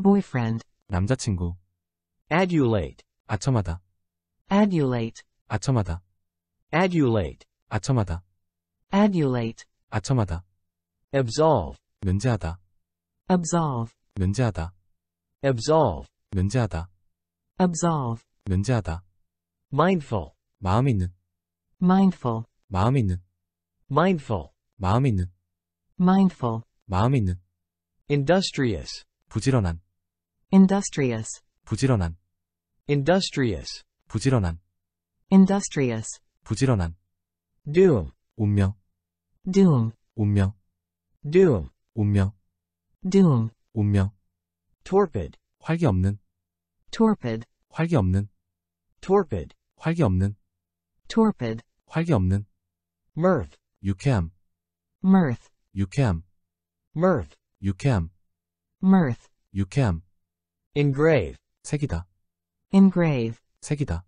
Speaker 1: boyfriend 남자친구 adulate 아첨하다 adulate 아첨하다 adulate 아첨하다 adulate 아첨하다 absolve 면제하다 absolve 면제하다 absolve 면제하다 absolve 면제하다 mindful 마음 있는 mindful 마음 있는 mindful 마음 있는 mindful 마음 있는 industrious 부지런한 industrious 부지런한 industrious 부지런한 industrious
Speaker 5: 부지런한 doom 운명
Speaker 1: doom 운명 doom 운명 doom 운명 torpid 활기 없는 torpid 활기 없는 torpid
Speaker 8: 활기 없는 torpid 활기 없는 mirth 유쾌함 mirth 유쾌함 mirth 유쾌함 mirth 유쾌함 engrave 색이다.
Speaker 1: engrave 색이다.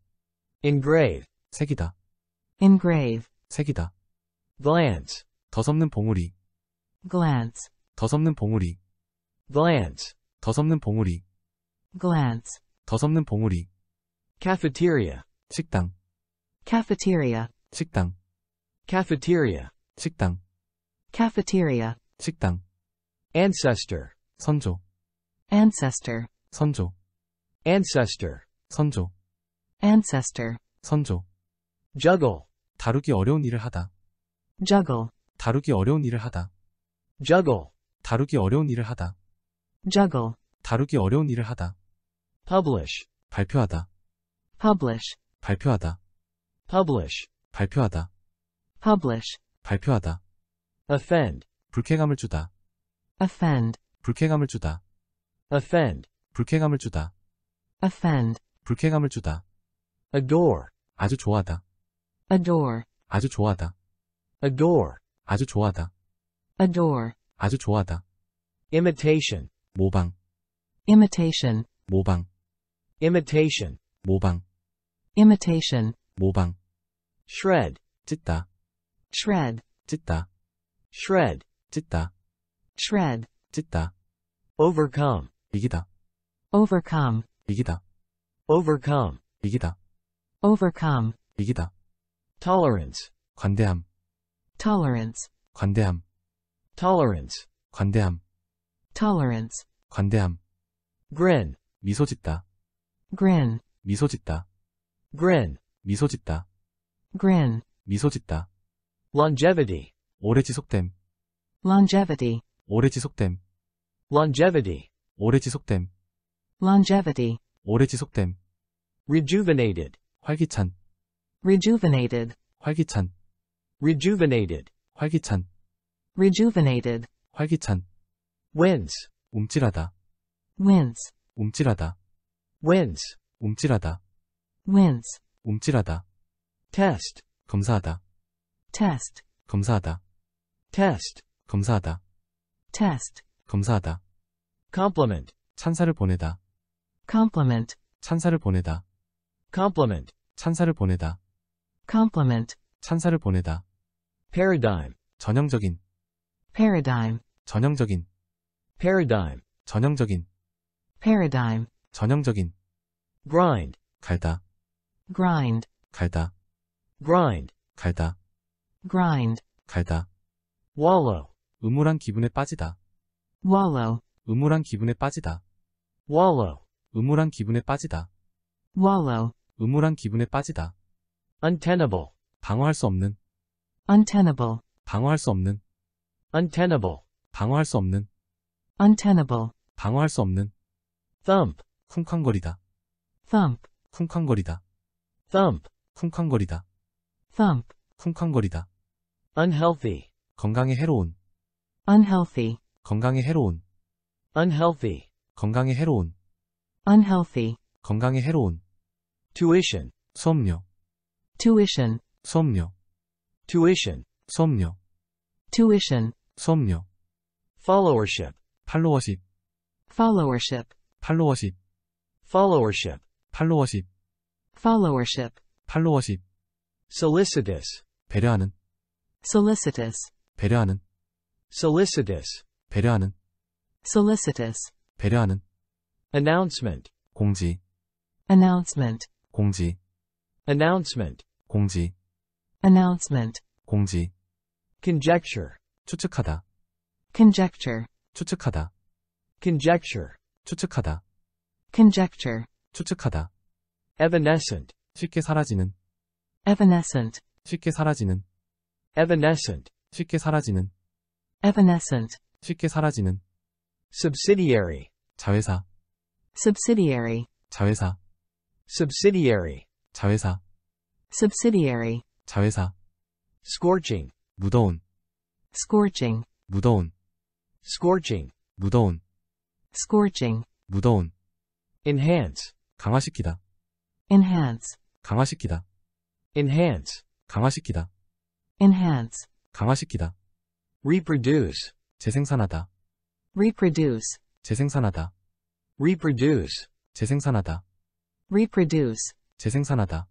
Speaker 1: engrave 색이다. engrave 색이다. glance 더섭는 봉우리. glance 더섭는 봉우리. glance 더섭는 봉우리. glance 더섭는 봉우리. cafeteria 식당. cafeteria 식당. cafeteria 식당. cafeteria 식당. ancestor 선조 ancestor 선조 ancestor, 선조, ancestor, 선조, juggle, 다루기 어려운 일을 하다, juggle, 다루기 어려운 일을 하다, juggle, 다루기 어려운 일을 하다, juggle, 다루기 어려운 일을 하다, publish, 발표하다, publish, 발표하다, publish, 발표하다, publish, 발표하다, offend, 불쾌감을 주다, offend, 불쾌감을 주다, offend, 불쾌감을 주다, offend, 불쾌감을 주다. adore, 아주
Speaker 10: 좋아하다. adore, 아주 좋아하다. adore, 아주 좋아하다. adore, 아주 좋아하다.
Speaker 1: imitation, 모방. imitation, 모방. imitation, 모방. imitation, 모방. shred, 찢다. shred, 찢다. shred, 찢다. shred, 찢다. overcome, 이기다. overcome, 이기다 overcome 이기다 overcome 이기다 tolerance 관대함 tolerance 관대함 tolerance 관대함 tolerance 관대함 grin 미소 짓다 grin 미소 짓다 grin 미소 짓다 grin 미소 짓다 longevity 오래 지속됨
Speaker 11: longevity
Speaker 1: 오래 지속됨 longevity 오래 지속됨
Speaker 11: longevity,
Speaker 1: 오래 지속됨, rejuvenated, 활기찬, rejuvenated, 활기찬, rejuvenated, 활기찬, rejuvenated,
Speaker 6: 활기찬, wins, 움찔하다, wins, 움찔하다, wins, 움찔하다, wins, 움찔하다, test, 검사하다, test, 검사하다,
Speaker 1: test, 검사하다, test, 검사하다, compliment, 찬사를 보내다, compliment 찬사를 보내다 compliment 찬사를 보내다 compliment 찬사를 보내다 paradigm 전형적인 paradigm 전형적인 paradigm 전형적인 paradigm 전형적인 grind 갈다 grind 갈다 grind 갈다 grind 갈다 wallow 음울한 기분에 빠지다 wallow 음울한 기분에 빠지다 wallow 음울한 기분에 빠지다. wallow. 음울한 기분에 빠지다. untenable. 방어할 수 없는. untenable. 방어할 수 없는. untenable. 방어할 수 없는. untenable. 방어할 수 없는. thump. 쿵쾅거리다. thump. 쿵쾅거리다. thump. 쿵쾅거리다. thump. 쿵쾅거리다. unhealthy. 건강에 해로운. unhealthy. 건강에 해로운. unhealthy. 건강에 해로운. unhealthy, 건강에 해로운, tuition, 수업료, tuition, 수업료, tuition, 수업료, tuition, 수업료, followership, 팔로워십, followership, 팔로워십, followership, 팔로워십, followership, 팔로워십, solicitous, 배려하는, solicitous, 배려하는, solicitous, 배려하는,
Speaker 11: solicitous,
Speaker 1: 배려하는, announcement 공지 announcement 공지 announcement 공지 announcement 공지 conjecture 추측하다 conjecture 추측하다 conjecture 추측하다 conjecture 추측하다 evanescent 쉽게 사라지는 evanescent 쉽게 사라지는 evanescent 쉽게 사라지는 evanescent 쉽게 사라지는 subsidiary 자회사
Speaker 2: subsidiary
Speaker 1: 자회사 subsidiary 자회사 subsidiary 자회사 scorching 무더운 scorching 무더운 scorching 무더운 scorching 무더운 enhance
Speaker 3: 강화시키다
Speaker 1: enhance 강화시키다 enhance 강화시키다 enhance 강화시키다 reproduce 재생산하다 reproduce 재생산하다 reproduce 재생산하다 reproduce 재생산하다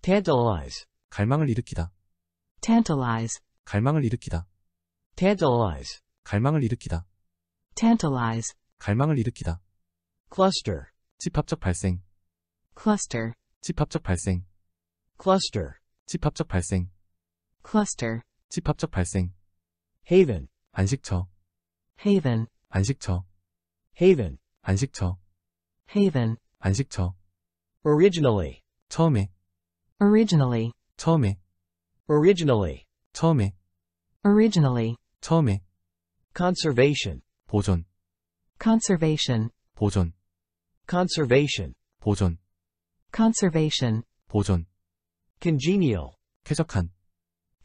Speaker 1: tantalize 갈망을 일으키다 tantalize 갈망을 일으키다 tantalize 갈망을 일으키다 tantalize 갈망을 일으키다 cluster 집합적 발생 cluster 집합적 발생 cluster 집합적 발생 cluster 집합적 발생 haven 안식처 haven 안식처 haven 안식처 haven 안식처 originally 처음에 originally 처음에 originally 처음에 originally 처음에 conservation 보존 conservation 보존 conservation 보존 conservation 보존 congenial 쾌적한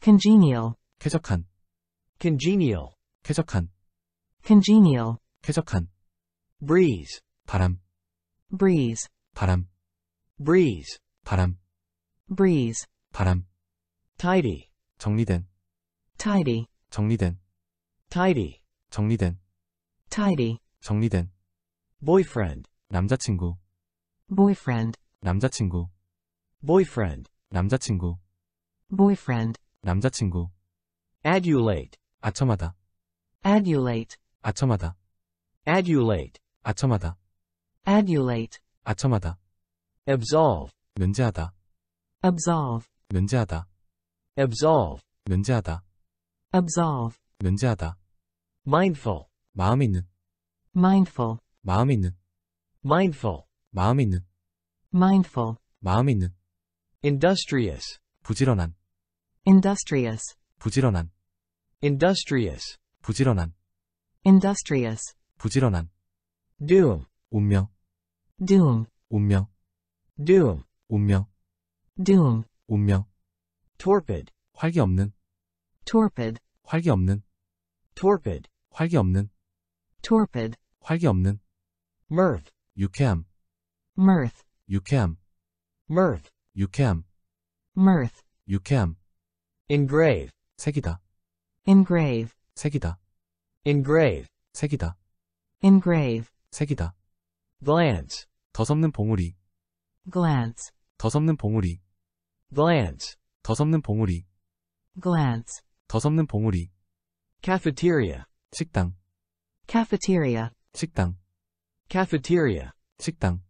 Speaker 1: congenial 쾌적한 congenial 쾌적한 congenial 쾌적한 breeze 바람 breeze 바람 breeze 바람
Speaker 2: breeze 바람 tidy 정리된 tidy
Speaker 1: 정리된 tidy 정리된 tidy 정리된 boyfriend 남자친구 boyfriend 남자친구 boyfriend 남자친구 boyfriend 남자친구 adulate 아첨하다 adulate 아첨하다 adulate 아첨하다. annulate. 아첨하다. absolve.
Speaker 6: 면제하다.
Speaker 7: absolve.
Speaker 6: 면제하다. absolve. 면제하다.
Speaker 7: absolve.
Speaker 6: 면제하다. mindful. 마음이 있는.
Speaker 1: mindful. 마음이 있는. mindful. 마음이 있는. mindful. 마음이 있는. industrious. 부지런한. industrious. 부지런한. industrious. 부지런한. industrious. 부지런한. doom 운명 doom 운명 doom 운명 doom 운명 torpid 활기 없는 torpid 활기
Speaker 8: 없는 torpid 활기 없는 torpid 활기 없는 mirth 유쾌함 mirth 유쾌함 mirth 유쾌함 mirth 유쾌함
Speaker 1: engrave 색이다 engrave 색이다 engrave 색이다 engrave 색이다. glance 더섭는 봉우리 glance 더섭는 봉우리 glance 더섭는 봉우리 glance 더섭는 봉우리 cafeteria 식당 cafeteria 식당 cafeteria 식당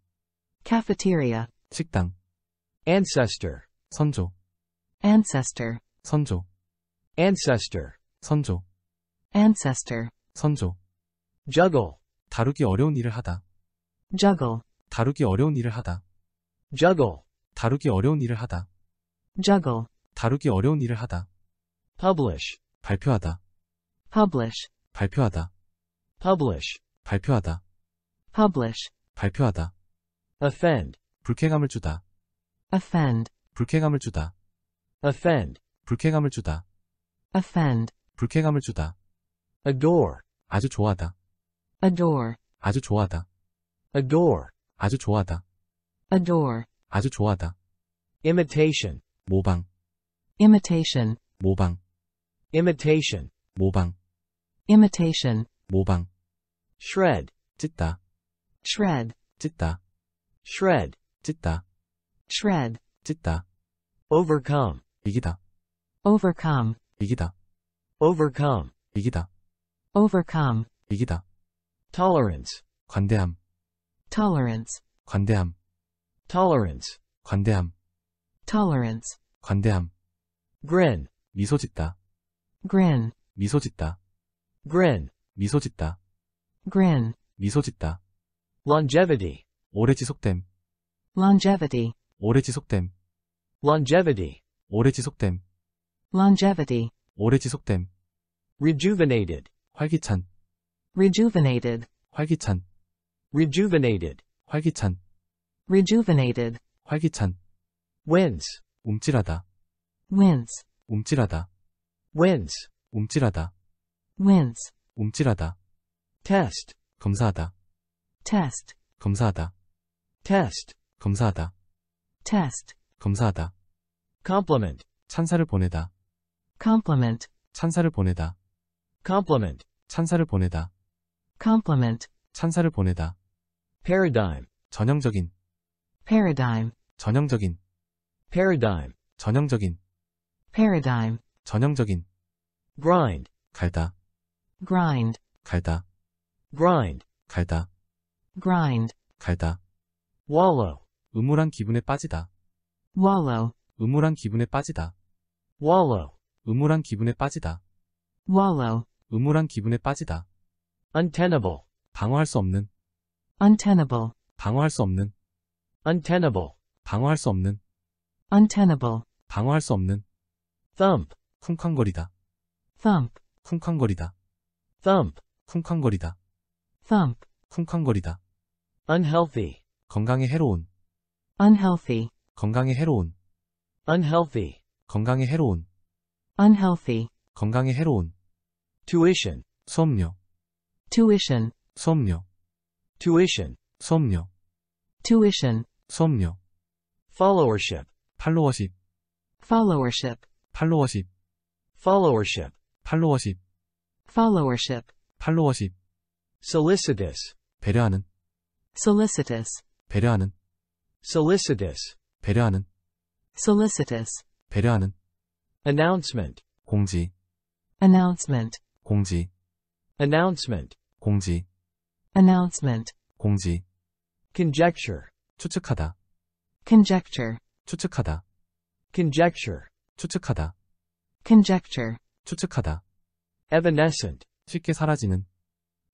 Speaker 1: cafeteria 식당 ancestor 선조 ancestor 선조 ancestor 선조 ancestor 선조 juggle 다루기 어려운 일을 하다.
Speaker 9: juggle
Speaker 3: 다루기 어려운 일을 하다. juggle 다루기 어려운 일을
Speaker 6: 하다. juggle 다루기 어려운 일을 하다. publish 발표하다. publish 발표하다. publish 발표하다. publish 발표하다. offend 불쾌감을 주다.
Speaker 1: offend 불쾌감을 주다. offend 불쾌감을 주다. offend
Speaker 10: 불쾌감을 주다. adore 아주 좋아하다. adore 아주 좋아하다 adore 아주 좋아하다 adore 아주 좋아하다
Speaker 1: imitation 모방 imitation 모방 imitation 모방 imitation 모방 shred 찢다 shred 찢다 shred 찢다 shred 찢다 overcome 이기다 overcome 이기다 overcome 이기다 overcome 이기다 tolerance 관대함 tolerance 관대함 tolerance 관대함 tolerance 관대함 grin 미소 짓다 grin 미소 짓다 grin 미소 짓다 grin 미소 짓다 longevity 오래 지속됨
Speaker 11: longevity
Speaker 1: 오래 지속됨
Speaker 9: longevity
Speaker 1: 오래 지속됨
Speaker 11: longevity
Speaker 1: 오래 지속됨 rejuvenated 활기찬 rejuvenated, 활기찬, rejuvenated, 활기찬, rejuvenated, 활기찬. wince,
Speaker 6: 움찔하다, wince, 움찔하다, wince, 움찔하다, wince, 움찔하다. test, 검사하다,
Speaker 1: test, 검사하다, test, 검사하다, test, 검사하다. compliment, 찬사를 보내다, compliment, 찬사를 보내다, compliment, 찬사를 보내다. compliment, 찬사를 보내다. paradigm, 전형적인, paradigm, 전형적인, paradigm, 전형적인, paradigm, 전형적인, grind, 갈다, grind, 갈다, grind, 갈다, grind, 갈다. wallow, 음울한 기분에 빠지다. wallow, 음울한 기분에 빠지다. wallow, 음울한 기분에 빠지다. wallow, 음울한 기분에 빠지다. untenable 방어할 수 없는 untenable 방어할 수 없는 untenable 방어할 수 없는 untenable 방어할 수 없는 thump 쿵쾅거리다 thump 쿵쾅거리다 thump 쿵쾅거리다 thump 쿵쾅거리다 unhealthy 건강에 해로운 unhealthy 건강에 해로운 unhealthy 건강에 해로운 unhealthy 건강에 해로운 tuition 수업료 tuition 수업료. tuition 수업료. tuition 수업료. followership 팔로워십 followership 팔로워십 followership 팔로워십 followership 팔로워십 solicitous 배려하는 solicitous 배려하는 solicitous 배려하는
Speaker 11: solicitous 배려하는 announcement 공지 announcement
Speaker 5: 공지
Speaker 1: announcement 공지 announcement 공지 conjecture 추측하다 conjecture 추측하다 conjecture 추측하다 conjecture 추측하다 evanescent 쉽게 사라지는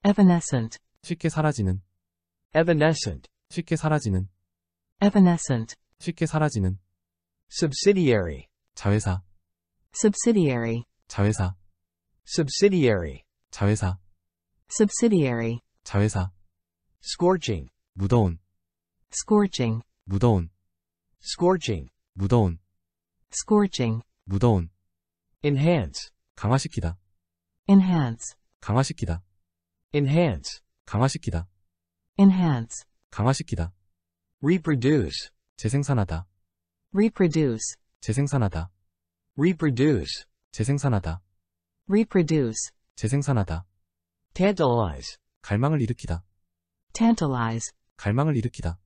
Speaker 1: evanescent 쉽게 사라지는 evanescent 쉽게 사라지는 evanescent 쉽게 사라지는 subsidiary 자회사 subsidiary 자회사 subsidiary 자회사
Speaker 2: subsidiary, 자회사 scorching,
Speaker 3: 무더운
Speaker 1: scorching, 무더운 scorching, 무더운 scorching, 무더운 enhance,
Speaker 3: 강화시키다
Speaker 1: enhance, 강화시키다 enhance, 강화시키다 enhance, 강화시키다 reproduce, 재생산하다 reproduce, 재생산하다 reproduce, 재생산하다 reproduce, 재생산하다 tantalize 갈망을 일으키다 tantalize 갈망을 일으키다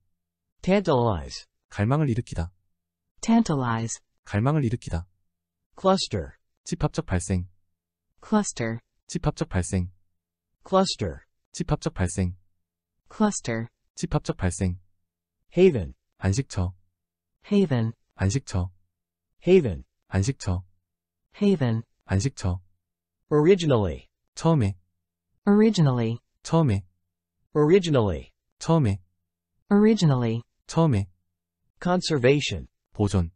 Speaker 1: tantalize 갈망을 일으키다 tantalize 갈망을 일으키다 cluster 집합적 발생 cluster 집합적 발생 cluster 집합적 발생 cluster 집합적 발생 haven 안식처 haven 안식처 haven 안식처 haven 안식처 originally 처음에 originally, Tommy, originally, 처음에, originally, 처음에, conservation, 보존,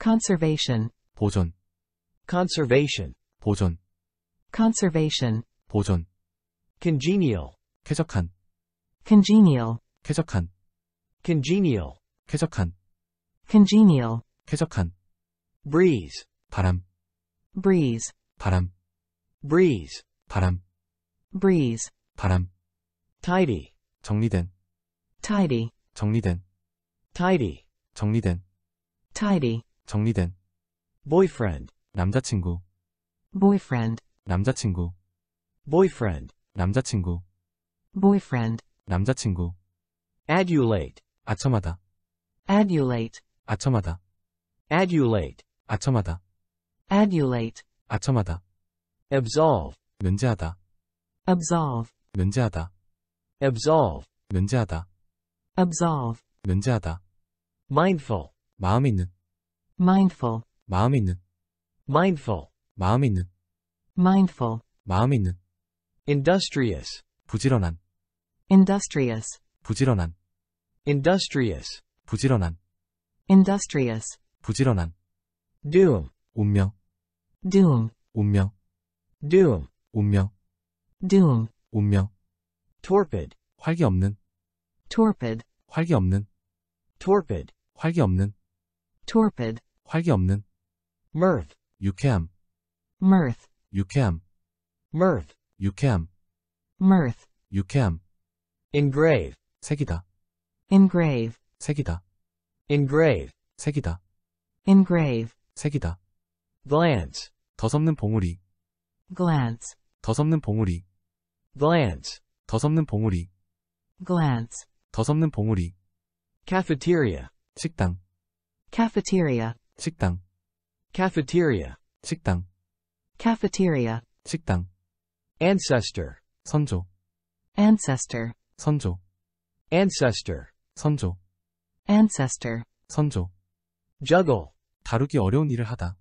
Speaker 1: conservation, 보존, conservation, 보존, conservation, 보존, congenial, 쾌적한, congenial, 쾌적한, congenial, 쾌적한, congenial, 쾌적한, breeze, 바람, breeze, 바람, breeze, 바람, breeze 바람 tidy 정리된 tidy 정리된 tidy 정리된 tidy 정리된 boyfriend 남자친구 boyfriend 남자친구 boyfriend 남자친구 boyfriend 남자친구 adulate 아첨하다 adulate 아첨하다 adulate 아첨하다 adulate 아첨하다 absolve
Speaker 6: 면제하다
Speaker 1: absolve
Speaker 6: 면제하다 absolve 면제하다
Speaker 1: absolve
Speaker 6: 면제하다 mindful 마음이 있는
Speaker 1: mindful 마음이 있는 mindful 마음이 있는 mindful 마음이 있는 industrious 부지런한 industrious 부지런한 industrious 부지런한 industrious 부지런한 doom 운명 doom 운명 doom 운명 doom, 운명, torpid, 활기 없는, torpid,
Speaker 8: 활기 없는, torpid, 활기 없는, torpid, 활기 없는, mirth, 유쾌함, mirth, 유쾌함, mirth, 유쾌함, mirth, 유쾌함,
Speaker 1: engrave, 색이다, engrave, 색이다, engrave, 색이다, engrave, 색이다, glance, 더 섭는 봉우리, glance, 더 섭는 봉우리, glance, 더섭는 봉우리, glance, 더섭는 봉우리, cafeteria, 식당, cafeteria, 식당, cafeteria, 식당, cafeteria, 식당, ancestor, 선조, ancestor, 선조, ancestor, 선조, ancestor, 선조, juggle, 다루기 어려운 일을 하다,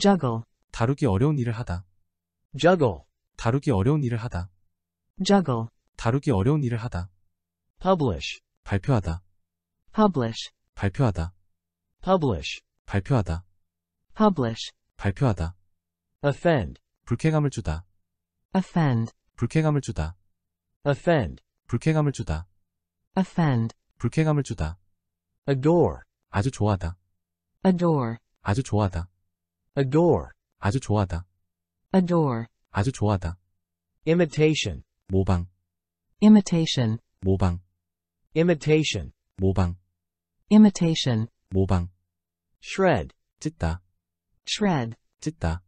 Speaker 1: juggle, 다루기 어려운 일을 하다, juggle, 다루기 어려운 일을 하다. juggle, 다루기 어려운 일을 하다. publish, 발표하다. publish, 발표하다. publish, 발표하다. publish, 발표하다. offend, 불쾌감을 주다. offend, 불쾌감을 주다. offend, 불쾌감을 주다. offend, 불쾌감을 주다. adore, 아주
Speaker 10: 좋아하다. adore, 아주 좋아하다. adore, 아주 좋아하다. adore, 아주
Speaker 13: 좋아하다.
Speaker 1: imitation, 모방 imitation 모방 imitation 모방 imitation 모방 shred 찢다 shred 찢다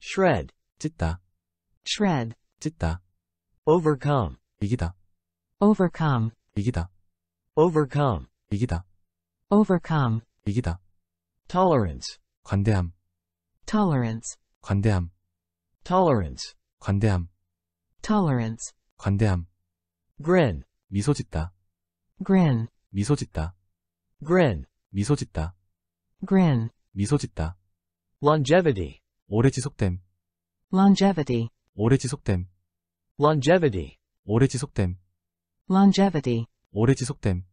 Speaker 1: shred 찢다 shred 찢다 overcome 이기다 overcome 이기다 overcome 이기다 overcome 이기다 tolerance 관대함 tolerance 관대함 tolerance 관대함 tolerance, 관대함, grin, 미소 짓다, grin, 미소 짓다, grin, 미소 짓다, grin, 미소 짓다, longevity, 오래 지속됨,
Speaker 11: longevity,
Speaker 1: 오래 지속됨,
Speaker 9: longevity,
Speaker 1: 오래 지속됨,
Speaker 11: longevity,
Speaker 1: 오래 지속됨,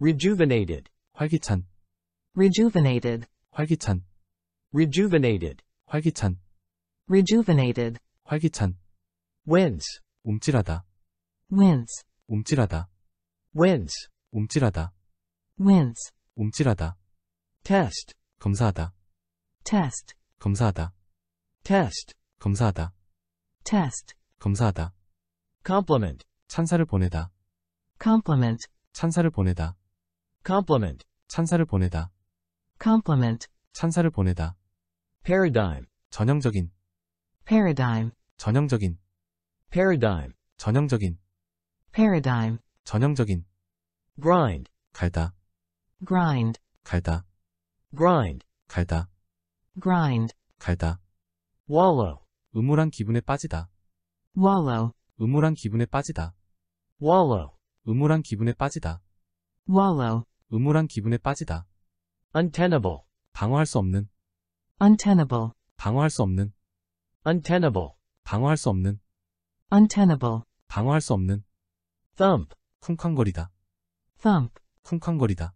Speaker 1: rejuvenated, 활기찬, rejuvenated, 활기찬, rejuvenated, 활기찬, rejuvenated,
Speaker 6: 활기찬 wins 움찔하다 wins 움찔하다 wins 움찔하다 wins 움찔하다 test
Speaker 14: 검사하다 test 검사하다 test 검사하다
Speaker 1: test 검사하다 compliment 찬사를 보내다 compliment 찬사를 보내다 compliment 찬사를 보내다 compliment 찬사를 보내다 paradigm 전형적인 paradigm 전형적인 paradigm 전형적인 paradigm 전형적인 grind 갈다 grind 갈다 grind 갈다 grind 갈다 wallow 음울한 기분에 빠지다 wallow 음울한 기분에 빠지다 wallow 음울한 기분에 빠지다 wallow 음울한 기분에 빠지다 untenable 방어할 수 없는 untenable 방어할 수 없는 untenable 방어할 수 없는 untenable, 방어할 수 없는 thump, 쿵쾅거리다 thump, 쿵쾅거리다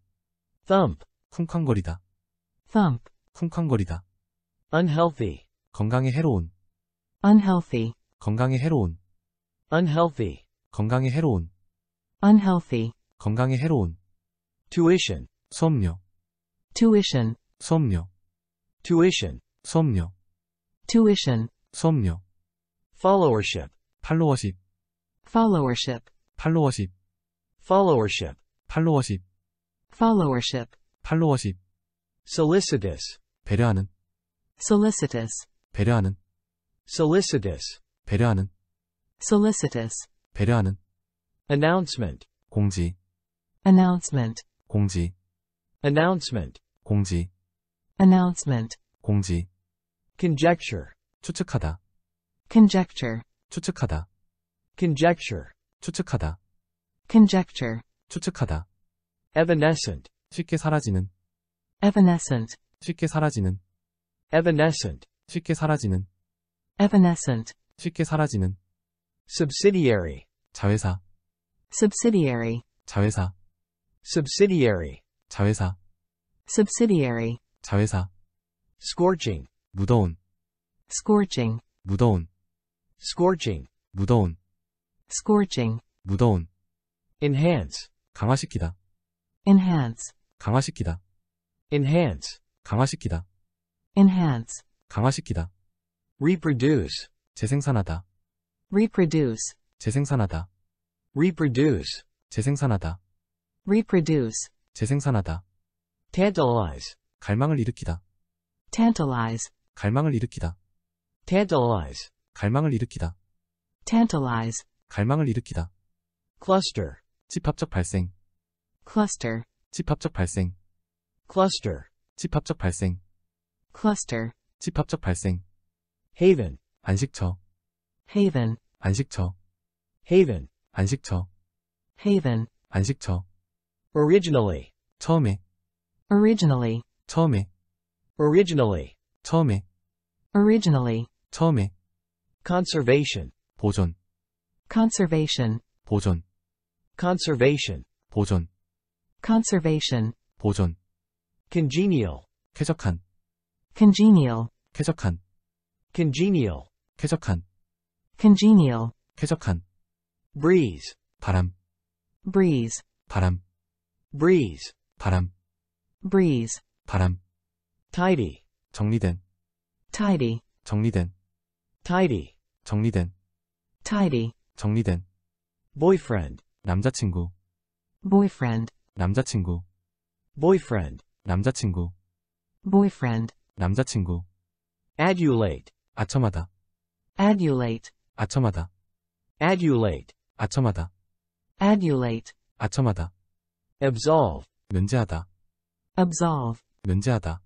Speaker 1: thump, 쿵쾅거리다 thump, 쿵쾅거리다 unhealthy, 건강에 해로운
Speaker 11: unhealthy,
Speaker 1: 건강에 해로운 unhealthy, 건강에 해로운 unhealthy, 건강에 해로운 tuition, 수업료 tuition, 수업료 tuition, 수업료 tuition, 수업료 followership, 팔로워십 followership 팔로워십 followership 팔로워십 followership 팔로워십 solicitous 배려하는 solicitous 배려하는 solicitous
Speaker 5: 배려하는
Speaker 11: solicitous 배려하는 announcement
Speaker 5: 공지
Speaker 1: announcement 공지 announcement 공지 announcement 공지 conjecture 추측하다 conjecture 추측하다. conjecture 추측하다. conjecture 추측하다. evanescent 쉽게 사라지는 evanescent 쉽게 사라지는 evanescent 쉽게 사라지는 evanescent 쉽게 사라지는 subsidiary 자회사 subsidiary 자회사 subsidiary 자회사
Speaker 2: subsidiary
Speaker 1: 자회사 scorching 무더운 scorching 무더운 scorching 무더운 scorching 무더운 enhance 강화시키다 enhance 강화시키다 enhance 강화시키다 enhance 강화시키다 reproduce 재생산하다 reproduce 재생산하다 reproduce 재생산하다 reproduce 재생산하다 tantalize 갈망을 일으키다 tantalize 갈망을 일으키다 tantalize 갈망을 일으키다. tantalize. 갈망을 일으키다. cluster. 집합적 발생. cluster. 집합적 발생. cluster. 집합적 발생. cluster. 집합적 발생. haven. 안식처. haven. 안식처. haven. 안식처. haven. 안식처. originally. 처음에. originally. 처음에. originally. 처음에. originally. 처음에 conservation 보존 conservation 보존 conservation 보존 conservation 보존 congenial 쾌적한 congenial 쾌적한 congenial 쾌적한 congenial 쾌적한 breeze 바람 breeze 바람 breeze 바람 breeze 바람 tidy 정리된 tidy 정리된 tidy 정리된 tidy 정리된 boyfriend 남자친구 boyfriend 남자친구 boyfriend 남자친구 boyfriend 남자친구 adulate 아첨하다 adulate
Speaker 6: 아첨하다 adulate 아첨하다 adulate 아첨하다 absolve 면제하다 absolve 면제하다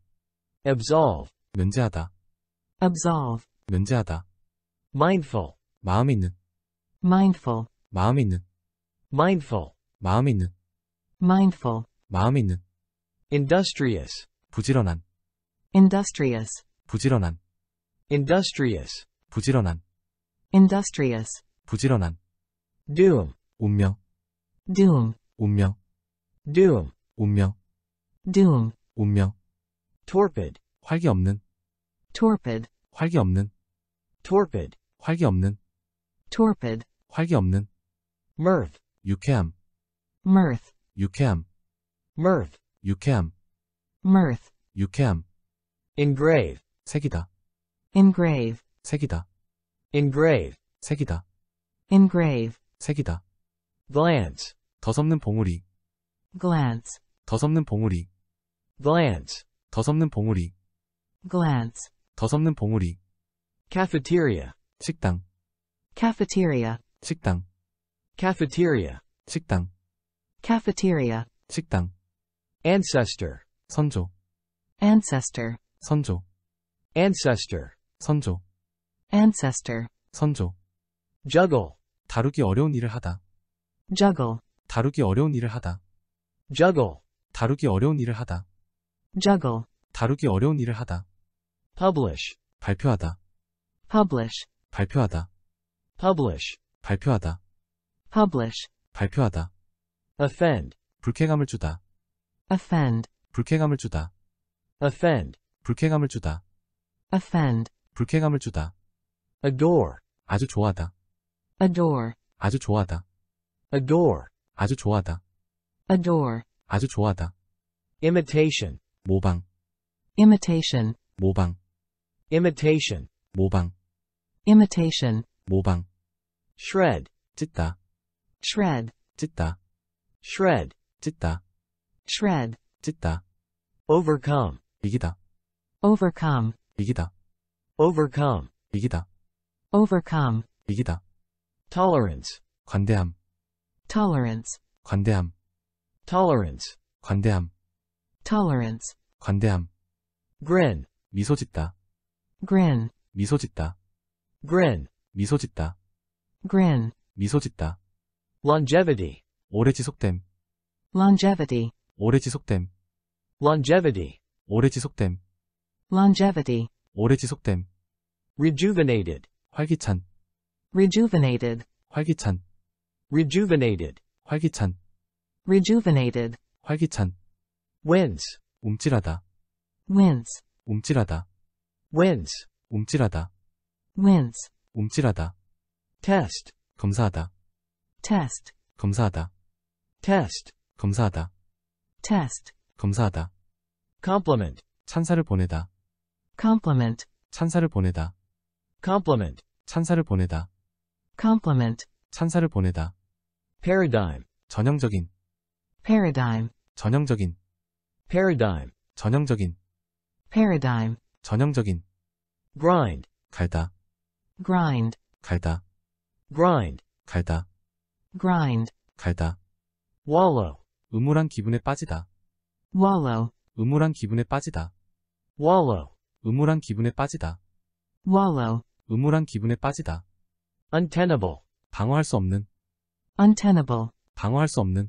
Speaker 1: absolve 면제하다 absolve 면제하다 mindful 마음에 있는 mindful 마음에 있는 mindful 마음에 있는 mindful 마음에 있는 industrious 부지런한 industrious 부지런한 industrious 부지런한 industrious 부지런한 doom 운명 doom 운명 doom 운명 doom 운명 torpid 활기 없는 torpid 활기 없는 torpid, 활기 없는, torpid, 활기 없는, mirth,
Speaker 8: 유쾌함, mirth, 유쾌함, mirth, 유쾌함, mirth, 유쾌함,
Speaker 1: engrave, 색이다, engrave, 색이다, engrave, 색이다, engrave, 색이다, glance, 더섭는 봉우리, glance, 더섭는 봉우리, glance, 더섭는 봉우리, glance, 더섭는 봉우리 cafeteria 식당 cafeteria 식당 cafeteria 식당 cafeteria 식당 ancestor 선조 ancestor 선조 ancestor 선조 ancestor 선조 juggle 다루기 어려운 일을 하다 juggle 다루기 어려운 일을 하다 juggle 다루기 어려운 일을 하다 juggle 다루기 어려운 일을 하다 publish 발표하다 publish 발표하다 publish 발표하다 publish 발표하다 offend 불쾌감을 주다 offend 불쾌감을 주다 offend 불쾌감을 주다 offend 불쾌감을 주다 adore
Speaker 10: 아주 좋아하다 adore 아주 좋아하다 adore 아주 좋아하다
Speaker 11: adore
Speaker 13: 아주 좋아하다
Speaker 11: imitation
Speaker 13: 모방 imitation 모방
Speaker 1: imitation 모방 imitation, 모방, shred, 찢다, shred, 찢다, shred, 찢다, shred, 찢다, overcome, 이기다, overcome, 이기다, overcome, 이기다, overcome, 이기다, tolerance, 관대함, tolerance, 관대함, tolerance, 관대함, tolerance, 관대함, grin, 미소 짓다, grin, 미소 짓다, grin, 미소 짓다. grin, 미소 짓다.
Speaker 9: longevity,
Speaker 1: 오래 지속됨.
Speaker 9: longevity,
Speaker 1: 오래 지속됨.
Speaker 9: longevity,
Speaker 1: 오래 지속됨. longevity, 오래 지속됨. rejuvenated, 활기찬. rejuvenated, 활기찬. rejuvenated, 활기찬. rejuvenated,
Speaker 6: 활기찬. wince, 움찔하다. wince, 움찔하다. wince, 움찔하다. wins 움찔하다 test 검사하다 test 검사하다
Speaker 1: test 검사하다 test 검사하다 compliment 찬사를 보내다 compliment 찬사를 보내다 compliment 찬사를 보내다 compliment 찬사를 보내다 paradigm 전형적인 paradigm 전형적인 paradigm 전형적인 paradigm 전형적인 grind 갈다 grind 갈다 grind 갈다 grind 갈다 wallow 음울한 기분에 빠지다 wallow 음울한 기분에 빠지다 wallow 음울한 기분에 빠지다 wallow 음울한 기분에 빠지다 untenable 방어할 수 없는 untenable 방어할 수 없는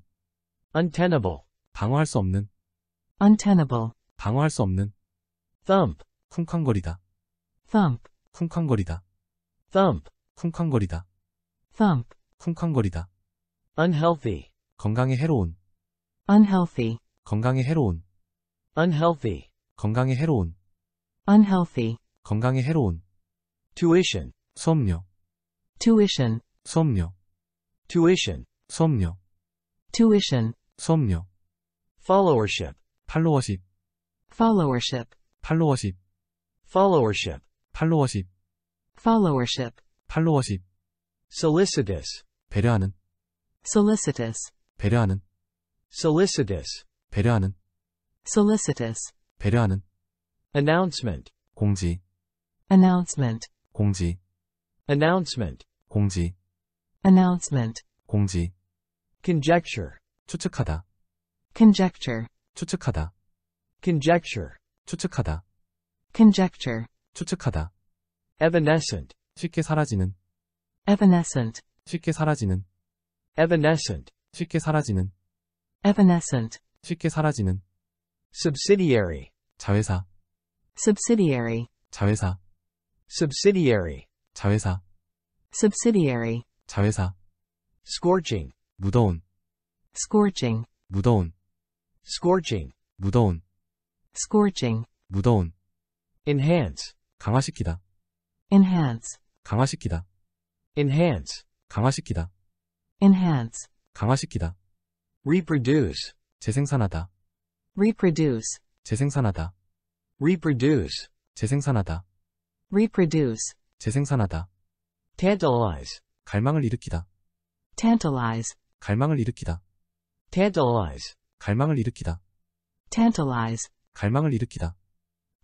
Speaker 1: untenable 방어할 수 없는 untenable 방어할 수 없는 thump 쿵쾅거리다 thump 쿵쾅거리다 thump, 쿵쾅거리다. thump, 쿵쾅거리다. unhealthy, 건강에 해로운. unhealthy, 건강에 해로운. unhealthy, 건강에 해로운. unhealthy, 건강에 해로운. tuition, 수업료. tuition, 수업료. tuition, 수업료. tuition, 수업료. followership, 팔로워십. followership, 팔로워십. followership, 팔로워십. followership, 팔로워십, solicitous, 배려하는, solicitous, 배려하는, solicitous, 배려하는, solicitous, 배려하는, announcement, 공지, announcement, 공지, announcement, 공지, announcement, 공지, conjecture, 추측하다, conjecture, 추측하다, conjecture, 추측하다, conjecture, 추측하다, evanescent 쉽게 사라지는 evanescent 쉽게 사라지는 evanescent 쉽게 사라지는 evanescent 쉽게 사라지는 subsidiary 자회사
Speaker 2: subsidiary
Speaker 1: 자회사 subsidiary 자회사
Speaker 2: subsidiary 자회사 scorching 무더운 scorching
Speaker 3: 무더운
Speaker 1: scorching 무더운 scorching 무더운 enhance 강화시키다 enhance, 강화시키다, enhance, 강화시키다, enhance, 강화시키다, reproduce, 재생산하다, reproduce, 재생산하다, reproduce, 재생산하다, reproduce, 재생산하다, tantalize, 갈망을 일으키다, tantalize, 갈망을 일으키다, tantalize, 갈망을 일으키다, tantalize, 갈망을 일으키다,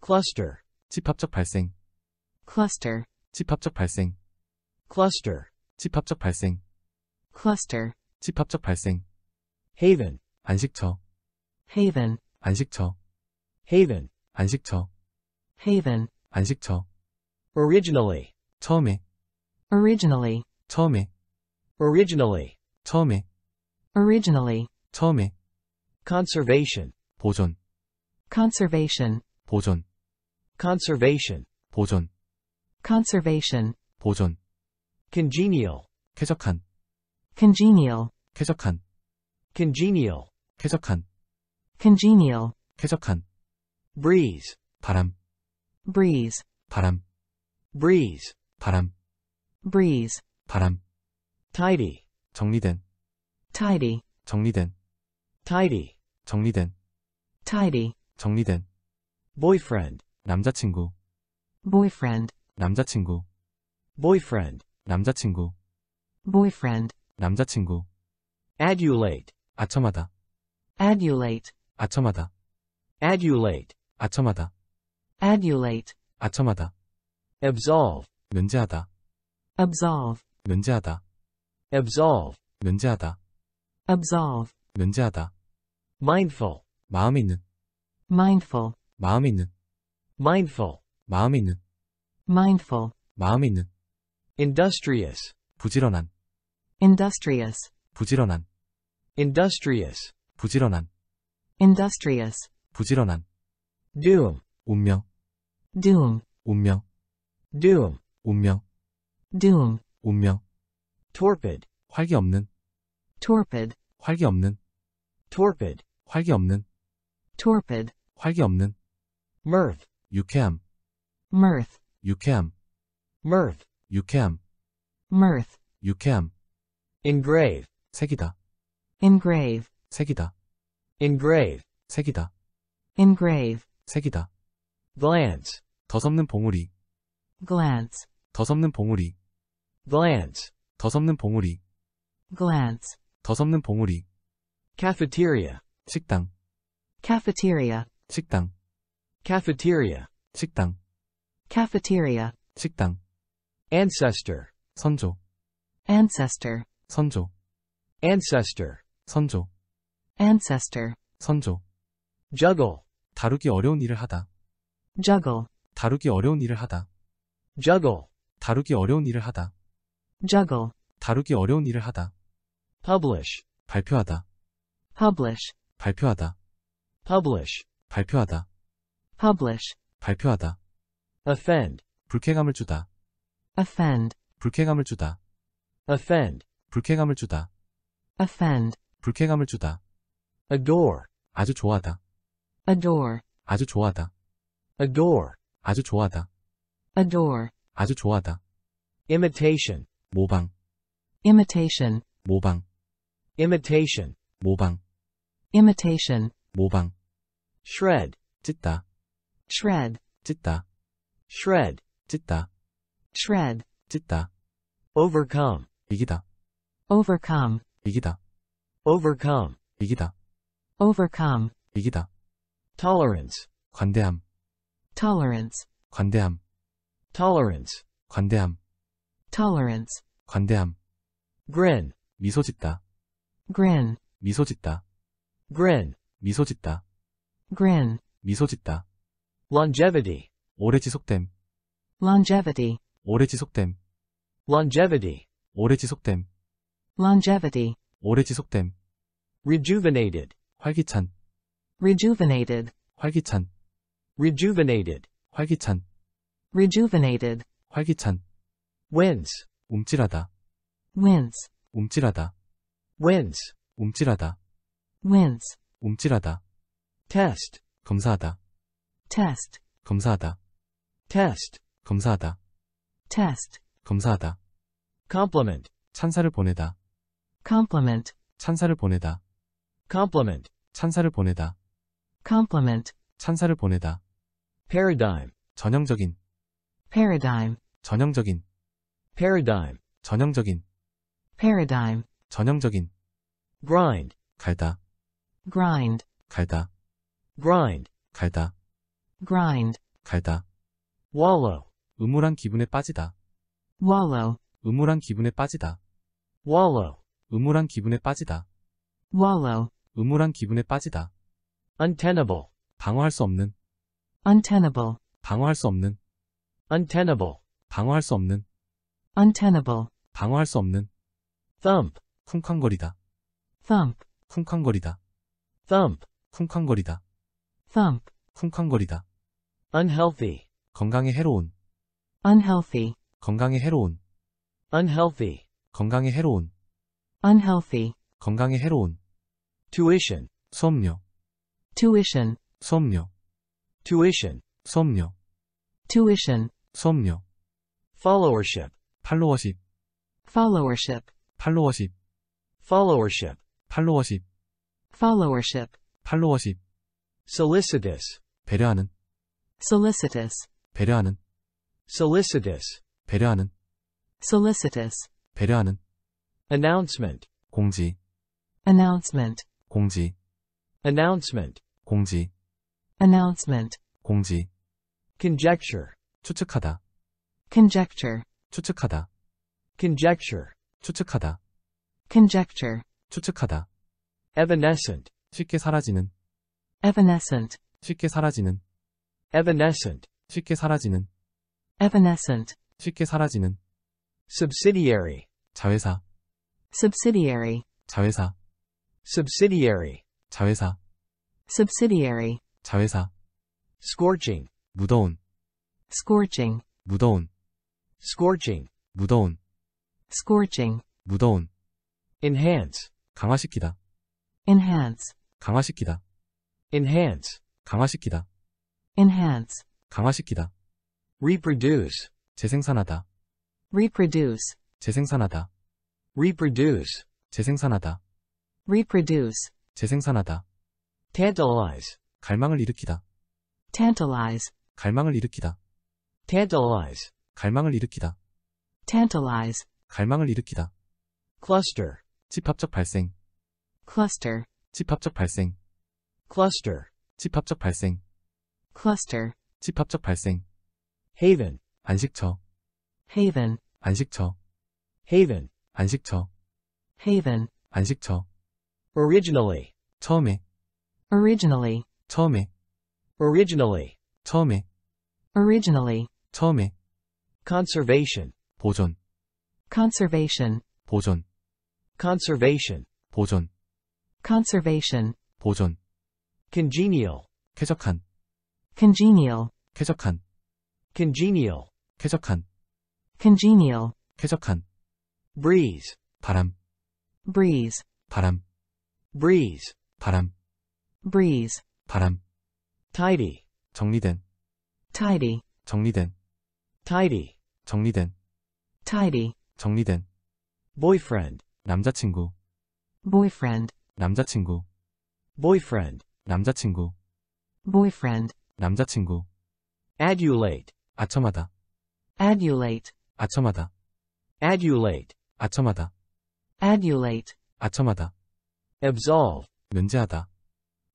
Speaker 1: cluster, 집합적 발생, cluster 집합적 발생 cluster 집합적 발생 cluster 집합적 발생 haven 안식처 haven 안식처 haven 안식처 haven 안식처 originally 처음에 originally 처음에 originally 처음에 originally 처음에 conservation 보존 conservation 보존 conservation 보존 conservation, 보존, congenial, 쾌적한, congenial, 쾌적한, congenial, 쾌적한, congenial, 쾌적한, breeze, 바람, breeze, 바람, breeze, 바람, breeze, 바람, tidy, 정리된, tidy, 정리된, tidy, 정리된, tidy, 정리된, boyfriend, 남자친구, boyfriend, 남자친구 boyfriend 남자친구 boyfriend 남자친구 adulate 아첨하다 adulate 아첨하다 adulate 아첨하다 adulate 아첨하다 absolve 면제하다 absolve
Speaker 6: 면제하다 absolve 면제하다
Speaker 1: absolve 면제하다 mindful 마음이 있는 mindful 마음이 있는 mindful 마음이 있는 mindful 마음이 있는 industrious 부지런한 industrious 부지런한 industrious 부지런한 industrious
Speaker 3: 부지런한 doom 운명
Speaker 12: doom
Speaker 5: 운명 doom 운명
Speaker 12: doom
Speaker 1: 운명 torpid 활기 없는 torpid 활기 없는
Speaker 8: torpid 활기 없는 torpid 활기 없는 mirth 유쾌함 mirth 유쾌함 mirth 유쾌함 mirth 유쾌함 engrave 새기다
Speaker 1: engrave 새기다 engrave 새기다 engrave 새기다 glance 더섭는 봉우리 glance 더섭는 봉우리 glance 더섭는 봉우리 glance 더섭는 봉우리 cafeteria 식당 cafeteria 식당 cafeteria 식당 cafeteria 식당 ancestor 선조 ancestor 선조 ancestor 선조 ancestor 선조 juggle 다루기 어려운 일을 하다
Speaker 9: juggle
Speaker 3: 다루기 어려운 일을 하다 juggle 다루기 어려운 일을 하다
Speaker 9: juggle
Speaker 1: 다루기 어려운 일을 하다 publish 발표하다 publish 발표하다 publish 발표하다 publish 발표하다 offend 불쾌감을 주다 offend 불쾌감을 주다 offend 불쾌감을 주다 offend 불쾌감을 주다
Speaker 10: adore 아주 좋아하다 adore 아주 좋아하다 adore 아주 좋아하다 adore 아주 좋아하다
Speaker 1: imitation 모방 imitation 모방 imitation 모방 imitation 모방 shred 찢다 shred 찢다 shred 찢다 shred 찢다 overcome 이기다 overcome 이기다 overcome 이기다 overcome 이기다 tolerance 관대함 tolerance 관대함 tolerance 관대함 tolerance 관대함 grin 미소 짓다 grin 미소 짓다 grin 미소 짓다 grin 미소 짓다
Speaker 9: longevity
Speaker 1: 오래 지속됨
Speaker 9: longevity
Speaker 1: 오래 지속됨
Speaker 9: longevity
Speaker 1: 오래 지속됨
Speaker 11: longevity
Speaker 1: 오래 지속됨 rejuvenated 활기찬 rejuvenated 활기찬 rejuvenated 활기찬 rejuvenated 활기찬 wins 움찔하다
Speaker 11: wins
Speaker 6: 움찔하다 wins 움찔하다 wins 움찔하다 test 검사하다
Speaker 11: test
Speaker 1: 검사하다 test 검사하다 test 검사하다 compliment 찬사를 보내다 compliment 찬사를 보내다 compliment 찬사를 보내다 compliment 찬사를 보내다 paradigm 전형적인 paradigm 전형적인 paradigm 전형적인 paradigm 전형적인 grind 갈다 grind 갈다 grind 갈다 grind 갈다 wallow 음울한 기분에 빠지다 wallow 음울한 기분에 빠지다 wallow 음울한 기분에 빠지다 wallow 음울한 기분에 빠지다 untenable 방어할 수 없는 untenable 방어할 수 없는 untenable 방어할 수 없는 untenable 방어할 수 없는 thump 쿵쾅거리다 thump 쿵쾅거리다 thump 쿵쾅거리다 thump 쿵쾅거리다 unhealthy 건강에 해로운 unhealthy 건강에 해로운 unhealthy 건강에 해로운 unhealthy 건강에 해로운 tuition 수업료 tuition 수업료 tuition 수업료 tuition 수업료 followership 팔로워십 followership 팔로워십 followership 팔로워십 followership 팔로워십 solicitous 배려하는 solicitous 배려하는 solicitous 배려하는 solicitous 배려하는 announcement 공지 announcement 공지 announcement 공지 announcement 공지 conjecture 추측하다 conjecture 추측하다 conjecture 추측하다 conjecture 추측하다 evanescent 쉽게 사라지는 evanescent 쉽게 사라지는 evanescent 쉽게 사라지는 evanescent 쉽게 사라지는 subsidiary 자회사 subsidiary 자회사 subsidiary 자회사
Speaker 2: subsidiary
Speaker 1: 자회사 scorching 무더운 scorching 무더운 scorching 무더운 scorching 무더운 enhance
Speaker 3: 강화시키다
Speaker 1: enhance 강화시키다 enhance 강화시키다 enhance 강화시키다. reproduce 재생산하다. reproduce 재생산하다. reproduce 재생산하다. reproduce 재생산하다. tantalize 갈망을 일으키다. tantalize 갈망을 일으키다. tantalize 갈망을 일으키다. tantalize 갈망을 일으키다. cluster 집합적 발생 cluster 집합적 발생 cluster 집합적 발생 cluster 집합적 발생 haven 안식처 haven 안식처 haven 안식처 haven 안식처 originally 처음에 originally 처음에 originally 처음에 originally 처음에 conservation 보존 conservation 보존 conservation 보존 conservation 보존 congenial 쾌적한 congenial 쾌적한 congenial 쾌적한 congenial 쾌적한 breeze 바람 breeze 바람 breeze 바람 breeze 바람 tidy 정리된 tidy 정리된 tidy 정리된 tidy 정리된 boyfriend 남자친구 boyfriend 남자친구 boyfriend 남자친구 boyfriend 남자친구 Adulate. 아첨하다. Adulate. 아첨하다. Adulate. 아첨하다. Adulate. 아첨하다. Absolve.
Speaker 6: 면제하다.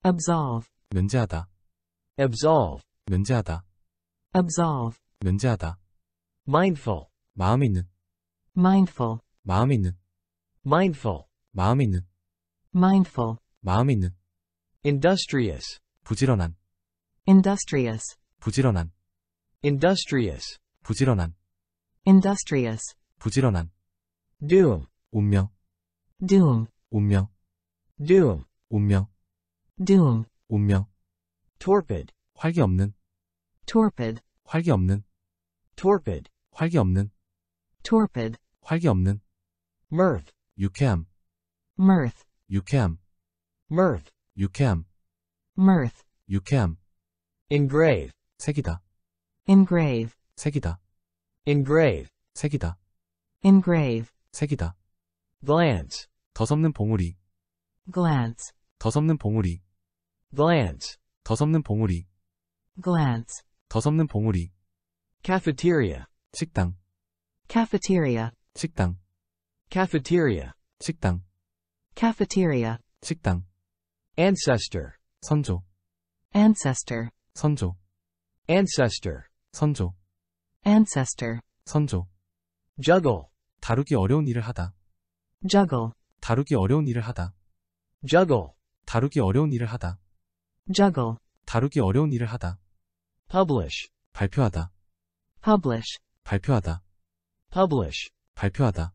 Speaker 7: Absolve.
Speaker 6: 면제하다. Absolve. 면제하다.
Speaker 1: Absolve.
Speaker 6: 면제하다. Mindful. 마음 있는.
Speaker 1: Mindful. 마음 있는. Mindful. 마음 있는. Mindful. 마음 있는. Industrious. 부지런한. Industrious. 부지런한 industrious 부지런한 industrious 부지런한 doom 운명 doom 운명 doom 운명 doom 운명 torpid 활기 없는 torpid
Speaker 8: 활기 없는 torpid 활기 없는 torpid 활기 없는 mirth 유쾌함 mirth 유쾌함 mirth 유쾌함 mirth 유쾌함
Speaker 1: engrave 색이다. engrave 색이다. engrave 색이다. engrave 색이다. glance 더섭는 봉우리. glance 더섭는 봉우리. glance 더섭는 봉우리. glance 더섭는 봉우리. cafeteria 식당. cafeteria 식당. cafeteria 식당. cafeteria 식당. ancestor 선조 ancestor 선조 ancestor, 선조, ancestor, 선조, juggle, 다루기 어려운 일을 하다, juggle, 다루기 어려운 일을 하다, juggle, 다루기
Speaker 6: 어려운 일을 하다, juggle, 다루기 어려운 일을 하다, publish, 발표하다, publish, 발표하다, publish, 발표하다,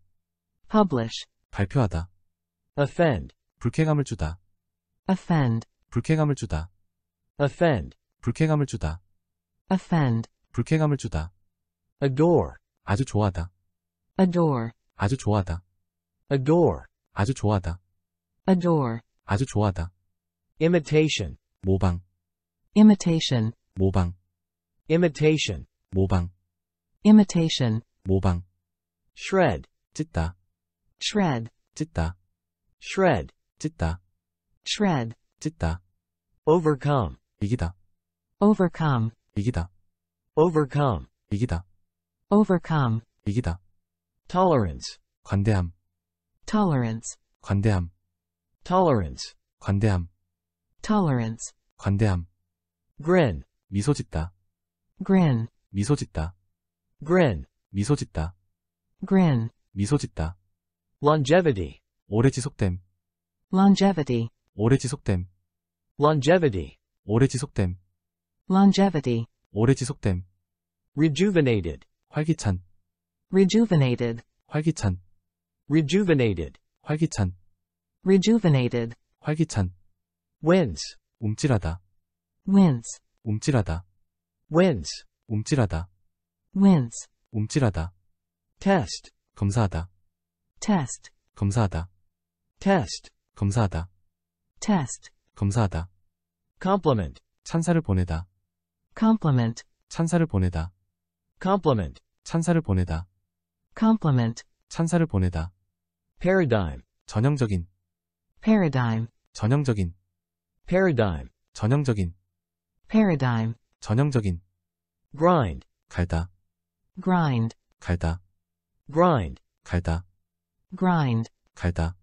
Speaker 6: publish, 발표하다, offend, 불쾌감을 주다,
Speaker 1: offend, 불쾌감을 주다, offend, 불쾌감을 주다, offend, 불쾌감을 주다. adore, 아주 좋아하다. adore,
Speaker 10: 아주 좋아하다. adore, 아주 좋아하다. adore, 아주 좋아하다.
Speaker 1: imitation, 모방, imitation, 모방, imitation, 모방, imitation, 모방. shred, 찢다, shred, 찢다, shred, 찢다, shred, 찢다. overcome, 이기다. overcome, 이기다 overcome 이기다 overcome 이기다 tolerance 관대함 tolerance 관대함 tolerance 관대함 tolerance 관대함 grin 미소 짓다 grin 미소 짓다 grin 미소 짓다 grin 미소 짓다 longevity 오래 지속됨
Speaker 9: longevity
Speaker 1: 오래 지속됨
Speaker 9: longevity
Speaker 5: 오래 지속됨
Speaker 9: longevity,
Speaker 5: 오래 지속됨,
Speaker 9: rejuvenated, 활기찬, rejuvenated,
Speaker 1: 활기찬, rejuvenated, 활기찬, rejuvenated, 활기찬,
Speaker 6: wins, 움찔하다, wins, 움찔하다, wins, 움찔하다, wins, 움찔하다, test, 검사하다,
Speaker 11: test,
Speaker 1: 검사하다, test, 검사하다, test, 검사하다, compliment, 찬사를 보내다, compliment 찬사를 보내다 compliment 찬사를 보내다 compliment 찬사를 보내다 paradigm 전형적인 paradigm 전형적인 paradigm 전형적인 paradigm 전형적인
Speaker 12: grind 갈다 grind 갈다 grind
Speaker 14: 갈다 grind 갈다